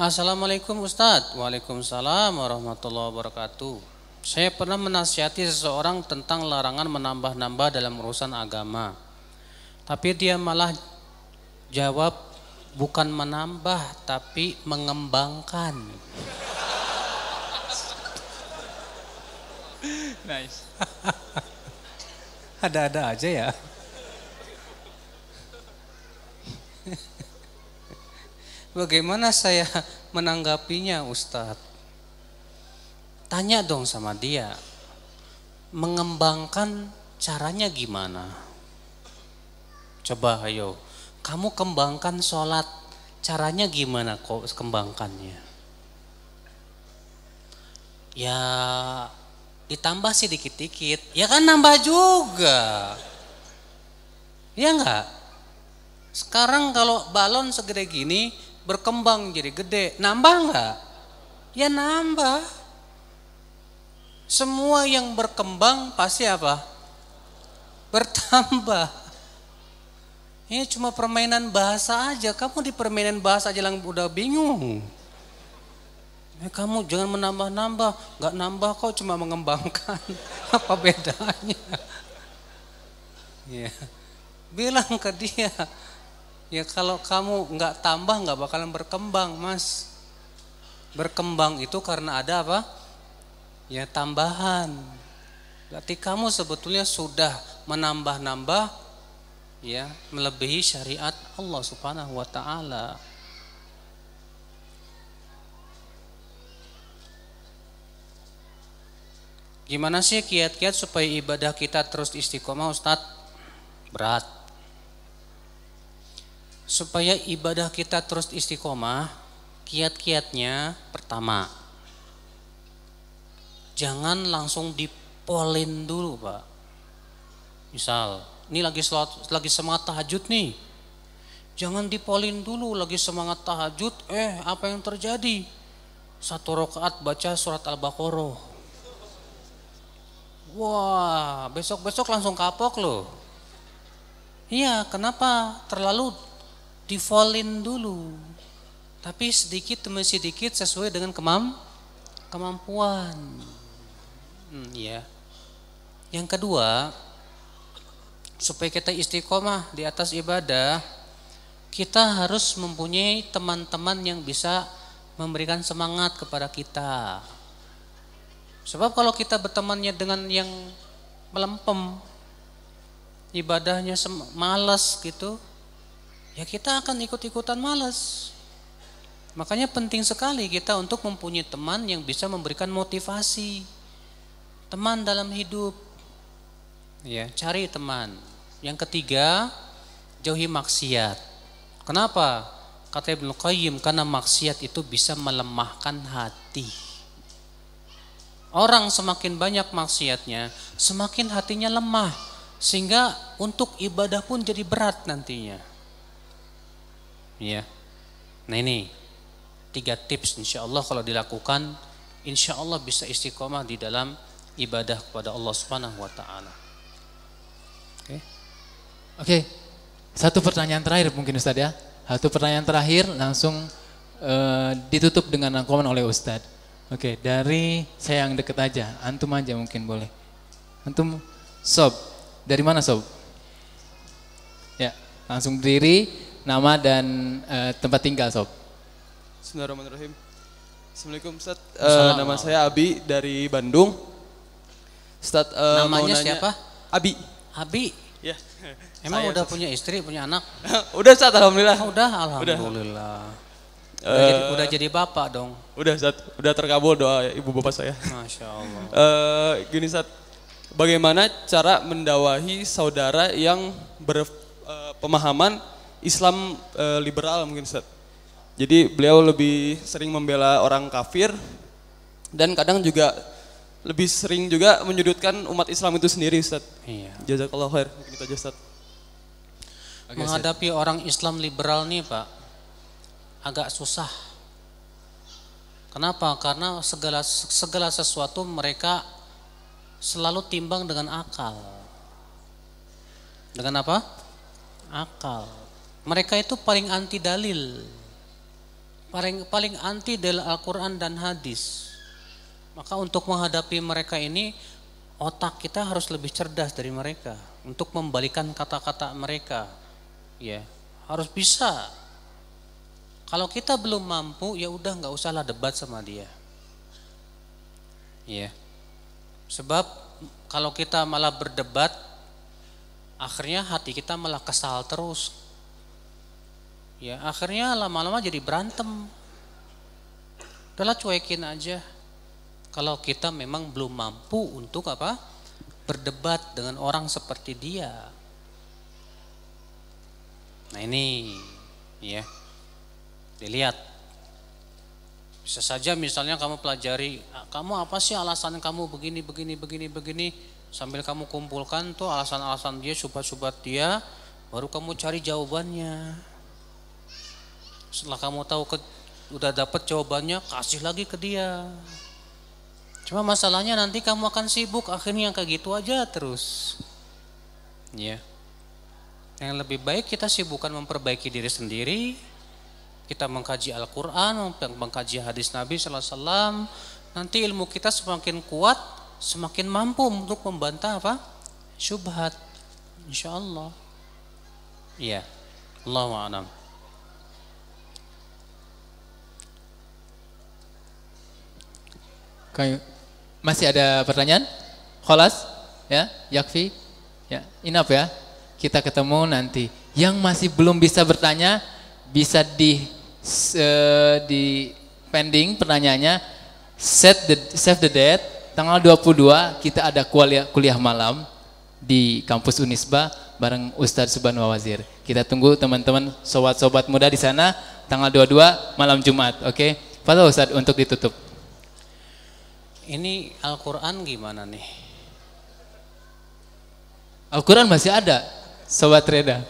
Assalamualaikum Ustadz Waalaikumsalam warahmatullahi wabarakatuh Saya pernah menasihati seseorang tentang larangan menambah-nambah dalam urusan agama Tapi dia malah jawab bukan menambah tapi mengembangkan Nice Ada-ada aja ya. Bagaimana saya menanggapinya Ustadz? Tanya dong sama dia. Mengembangkan caranya gimana? Coba ayo. Kamu kembangkan sholat. Caranya gimana kok kembangkannya? Ya ditambah sih dikit-dikit, ya kan nambah juga. Ya enggak? Sekarang kalau balon segede gini berkembang jadi gede, nambah enggak? Ya nambah. Semua yang berkembang pasti apa? Bertambah. Ini cuma permainan bahasa aja. Kamu di permainan bahasa aja yang udah bingung. Eh, kamu jangan menambah-nambah, nggak nambah kok cuma mengembangkan. Apa bedanya? Ya, bilang ke dia, ya kalau kamu nggak tambah nggak bakalan berkembang, mas. Berkembang itu karena ada apa? Ya tambahan. Berarti kamu sebetulnya sudah menambah-nambah, ya melebihi syariat Allah Subhanahu Wa Taala. Gimana sih kiat-kiat supaya ibadah kita terus istiqomah Ustadz? Berat. Supaya ibadah kita terus istiqomah, kiat-kiatnya pertama. Jangan langsung dipolin dulu Pak. Misal, ini lagi slot lagi semangat tahajud nih. Jangan dipolin dulu lagi semangat tahajud, eh apa yang terjadi? Satu rakaat baca surat Al-Baqarah Wah, besok-besok langsung kapok loh. Iya, kenapa terlalu difolin dulu? Tapi sedikit demi sedikit sesuai dengan kemam kemampuan. Hmm, ya. Yang kedua, supaya kita istiqomah di atas ibadah, kita harus mempunyai teman-teman yang bisa memberikan semangat kepada kita. Sebab kalau kita bertemannya dengan yang melempem, ibadahnya malas gitu, ya kita akan ikut-ikutan malas. Makanya penting sekali kita untuk mempunyai teman yang bisa memberikan motivasi. Teman dalam hidup. Ya, cari teman. Yang ketiga, jauhi maksiat. Kenapa? Kata Ibnu Qayyim karena maksiat itu bisa melemahkan hati. Orang semakin banyak maksiatnya, semakin hatinya lemah. Sehingga untuk ibadah pun jadi berat nantinya. Ya. Nah ini tiga tips insya Allah kalau dilakukan insya Allah bisa istiqomah di dalam ibadah kepada Allah Subhanahu Wa Taala. Oke, okay. oke. Okay. Satu pertanyaan terakhir mungkin Ustadz ya. Satu pertanyaan terakhir langsung uh, ditutup dengan komen oleh Ustadz. Oke, okay, dari saya yang deket aja, antum aja mungkin boleh. Antum, sob, dari mana sob? Ya, langsung berdiri, nama dan uh, tempat tinggal sob. Bismillahirrahmanirrahim. Assalamualaikum Ustaz, uh, nama saya Abi dari Bandung. Ustaz, uh, namanya nanya, siapa? Abi. Abi. Ya. Emang saya, udah Ustaz. punya istri, punya anak? udah Ustaz, alhamdulillah. Oh, udah, alhamdulillah. Udah. Udah, jadi, eh, udah jadi bapak dong. Udah saat udah terkabul doa ibu bapak saya. Masya Allah. Uh, eh, gini saat bagaimana cara mendawahi saudara yang berpemahaman eh, uh, Islam uh, liberal mungkin saat Jadi beliau lebih sering membela orang kafir dan kadang juga lebih sering juga menyudutkan umat Islam itu sendiri Ustaz. Iya. Jazakallah khair. kita gitu aja Ustaz. Menghadapi orang Islam liberal nih Pak, agak susah. Kenapa? Karena segala segala sesuatu mereka selalu timbang dengan akal. Dengan apa? Akal. Mereka itu paling anti dalil. Paling paling anti dalil Al-Qur'an dan hadis. Maka untuk menghadapi mereka ini otak kita harus lebih cerdas dari mereka untuk membalikan kata-kata mereka. Ya, harus bisa kalau kita belum mampu, ya udah nggak usahlah debat sama dia. Ya. Sebab kalau kita malah berdebat, akhirnya hati kita malah kesal terus. Ya, akhirnya lama-lama jadi berantem. Udahlah cuekin aja. Kalau kita memang belum mampu untuk apa? berdebat dengan orang seperti dia. Nah ini ya. Dilihat. Bisa saja misalnya kamu pelajari, ah, kamu apa sih alasan kamu begini, begini, begini, begini. Sambil kamu kumpulkan tuh alasan-alasan dia, subat-subat dia, baru kamu cari jawabannya. Setelah kamu tahu ke, udah dapat jawabannya, kasih lagi ke dia. Cuma masalahnya nanti kamu akan sibuk akhirnya kayak gitu aja terus. Ya. Yang lebih baik kita sibukkan memperbaiki diri sendiri, kita mengkaji Al-Quran, mengkaji hadis Nabi SAW, nanti ilmu kita semakin kuat, semakin mampu untuk membantah apa? Syubhat. Insya Allah. Iya. Allah wa'alam. Masih ada pertanyaan? Kholas? Ya? Yakfi? Ya? Inap ya? Kita ketemu nanti. Yang masih belum bisa bertanya, bisa di Eh, di pending pertanyaannya set the save the date tanggal 22 kita ada kuliah kuliah malam di kampus Unisba bareng Ustadz Subhan Wawazir Kita tunggu teman-teman sobat-sobat muda di sana tanggal 22 malam Jumat, oke? Okay? Fadal Ustadz untuk ditutup. Ini Al-Qur'an gimana nih? Al-Qur'an masih ada, sobat Reda.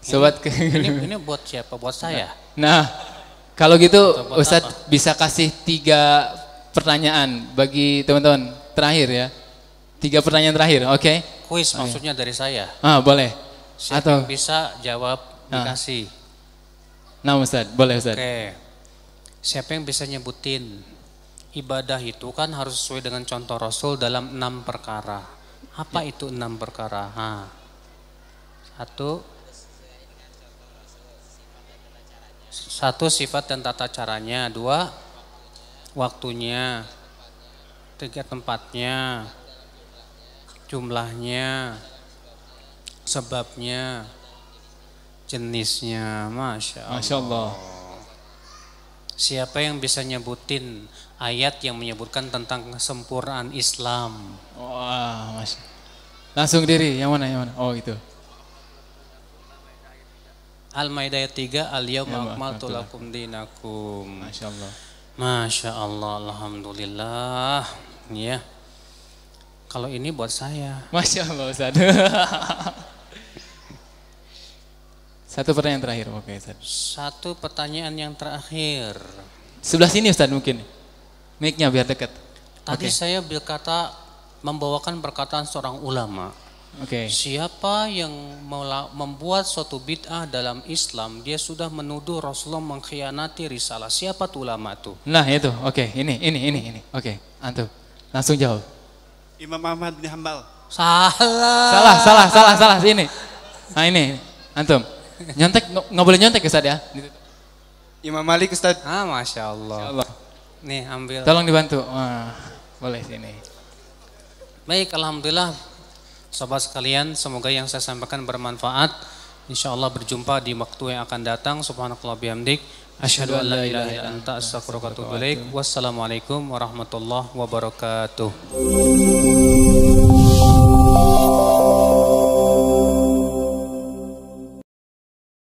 Sobat ini, ini, ini buat siapa? Buat saya. Nah, kalau gitu Ustadz bisa kasih tiga pertanyaan bagi teman-teman terakhir ya. Tiga pertanyaan terakhir, oke? Okay? Kuis okay. maksudnya dari saya. Ah boleh. Siapa Atau bisa jawab ah. dikasih. Nah Ustaz, boleh Ustaz. Oke. Siapa yang bisa nyebutin ibadah itu kan harus sesuai dengan contoh Rasul dalam enam perkara. Apa ya. itu enam perkara? Ha. Satu, Satu sifat dan tata caranya, dua waktunya, tiga tempatnya, jumlahnya, sebabnya, jenisnya. Masya Allah. Masya Allah. Siapa yang bisa nyebutin ayat yang menyebutkan tentang kesempurnaan Islam? Wah, Mas. Langsung diri, yang mana, yang mana? Oh, itu. Al-Maidah ayat 3 Al-yawma ya akmaltu lakum dinakum. Masyaallah. Masyaallah alhamdulillah. Ya. Kalau ini buat saya. Masyaallah Ustaz. Satu pertanyaan terakhir, oke okay, Ustaz. Satu pertanyaan yang terakhir. Sebelah sini Ustaz mungkin. Mic-nya biar dekat. Tadi okay. saya berkata membawakan perkataan seorang ulama. Okay. Siapa yang membuat suatu bid'ah dalam Islam, dia sudah menuduh Rasulullah mengkhianati risalah. Siapa tuh ulama tuh? Nah itu, oke. Okay. Ini, ini, ini, ini. Oke, okay. antum langsung jawab. Imam Ahmad bin Hambal. Salah. Salah, salah, salah, salah. sini. Nah ini, antum. Nyontek, nggak boleh nyontek Ustaz ya. Imam Malik Ustaz. Ah, Masya Allah. Masya Allah. Nih, ambil. Tolong dibantu. Wah, boleh sini. Baik, Alhamdulillah Sobat sekalian, semoga yang saya sampaikan bermanfaat. Insya Allah berjumpa di waktu yang akan datang. Subhanakallah bihamdik. Asyhadu an la ilaha illa anta astaghfiruka wa atubu ilaik. Wassalamualaikum warahmatullahi wabarakatuh.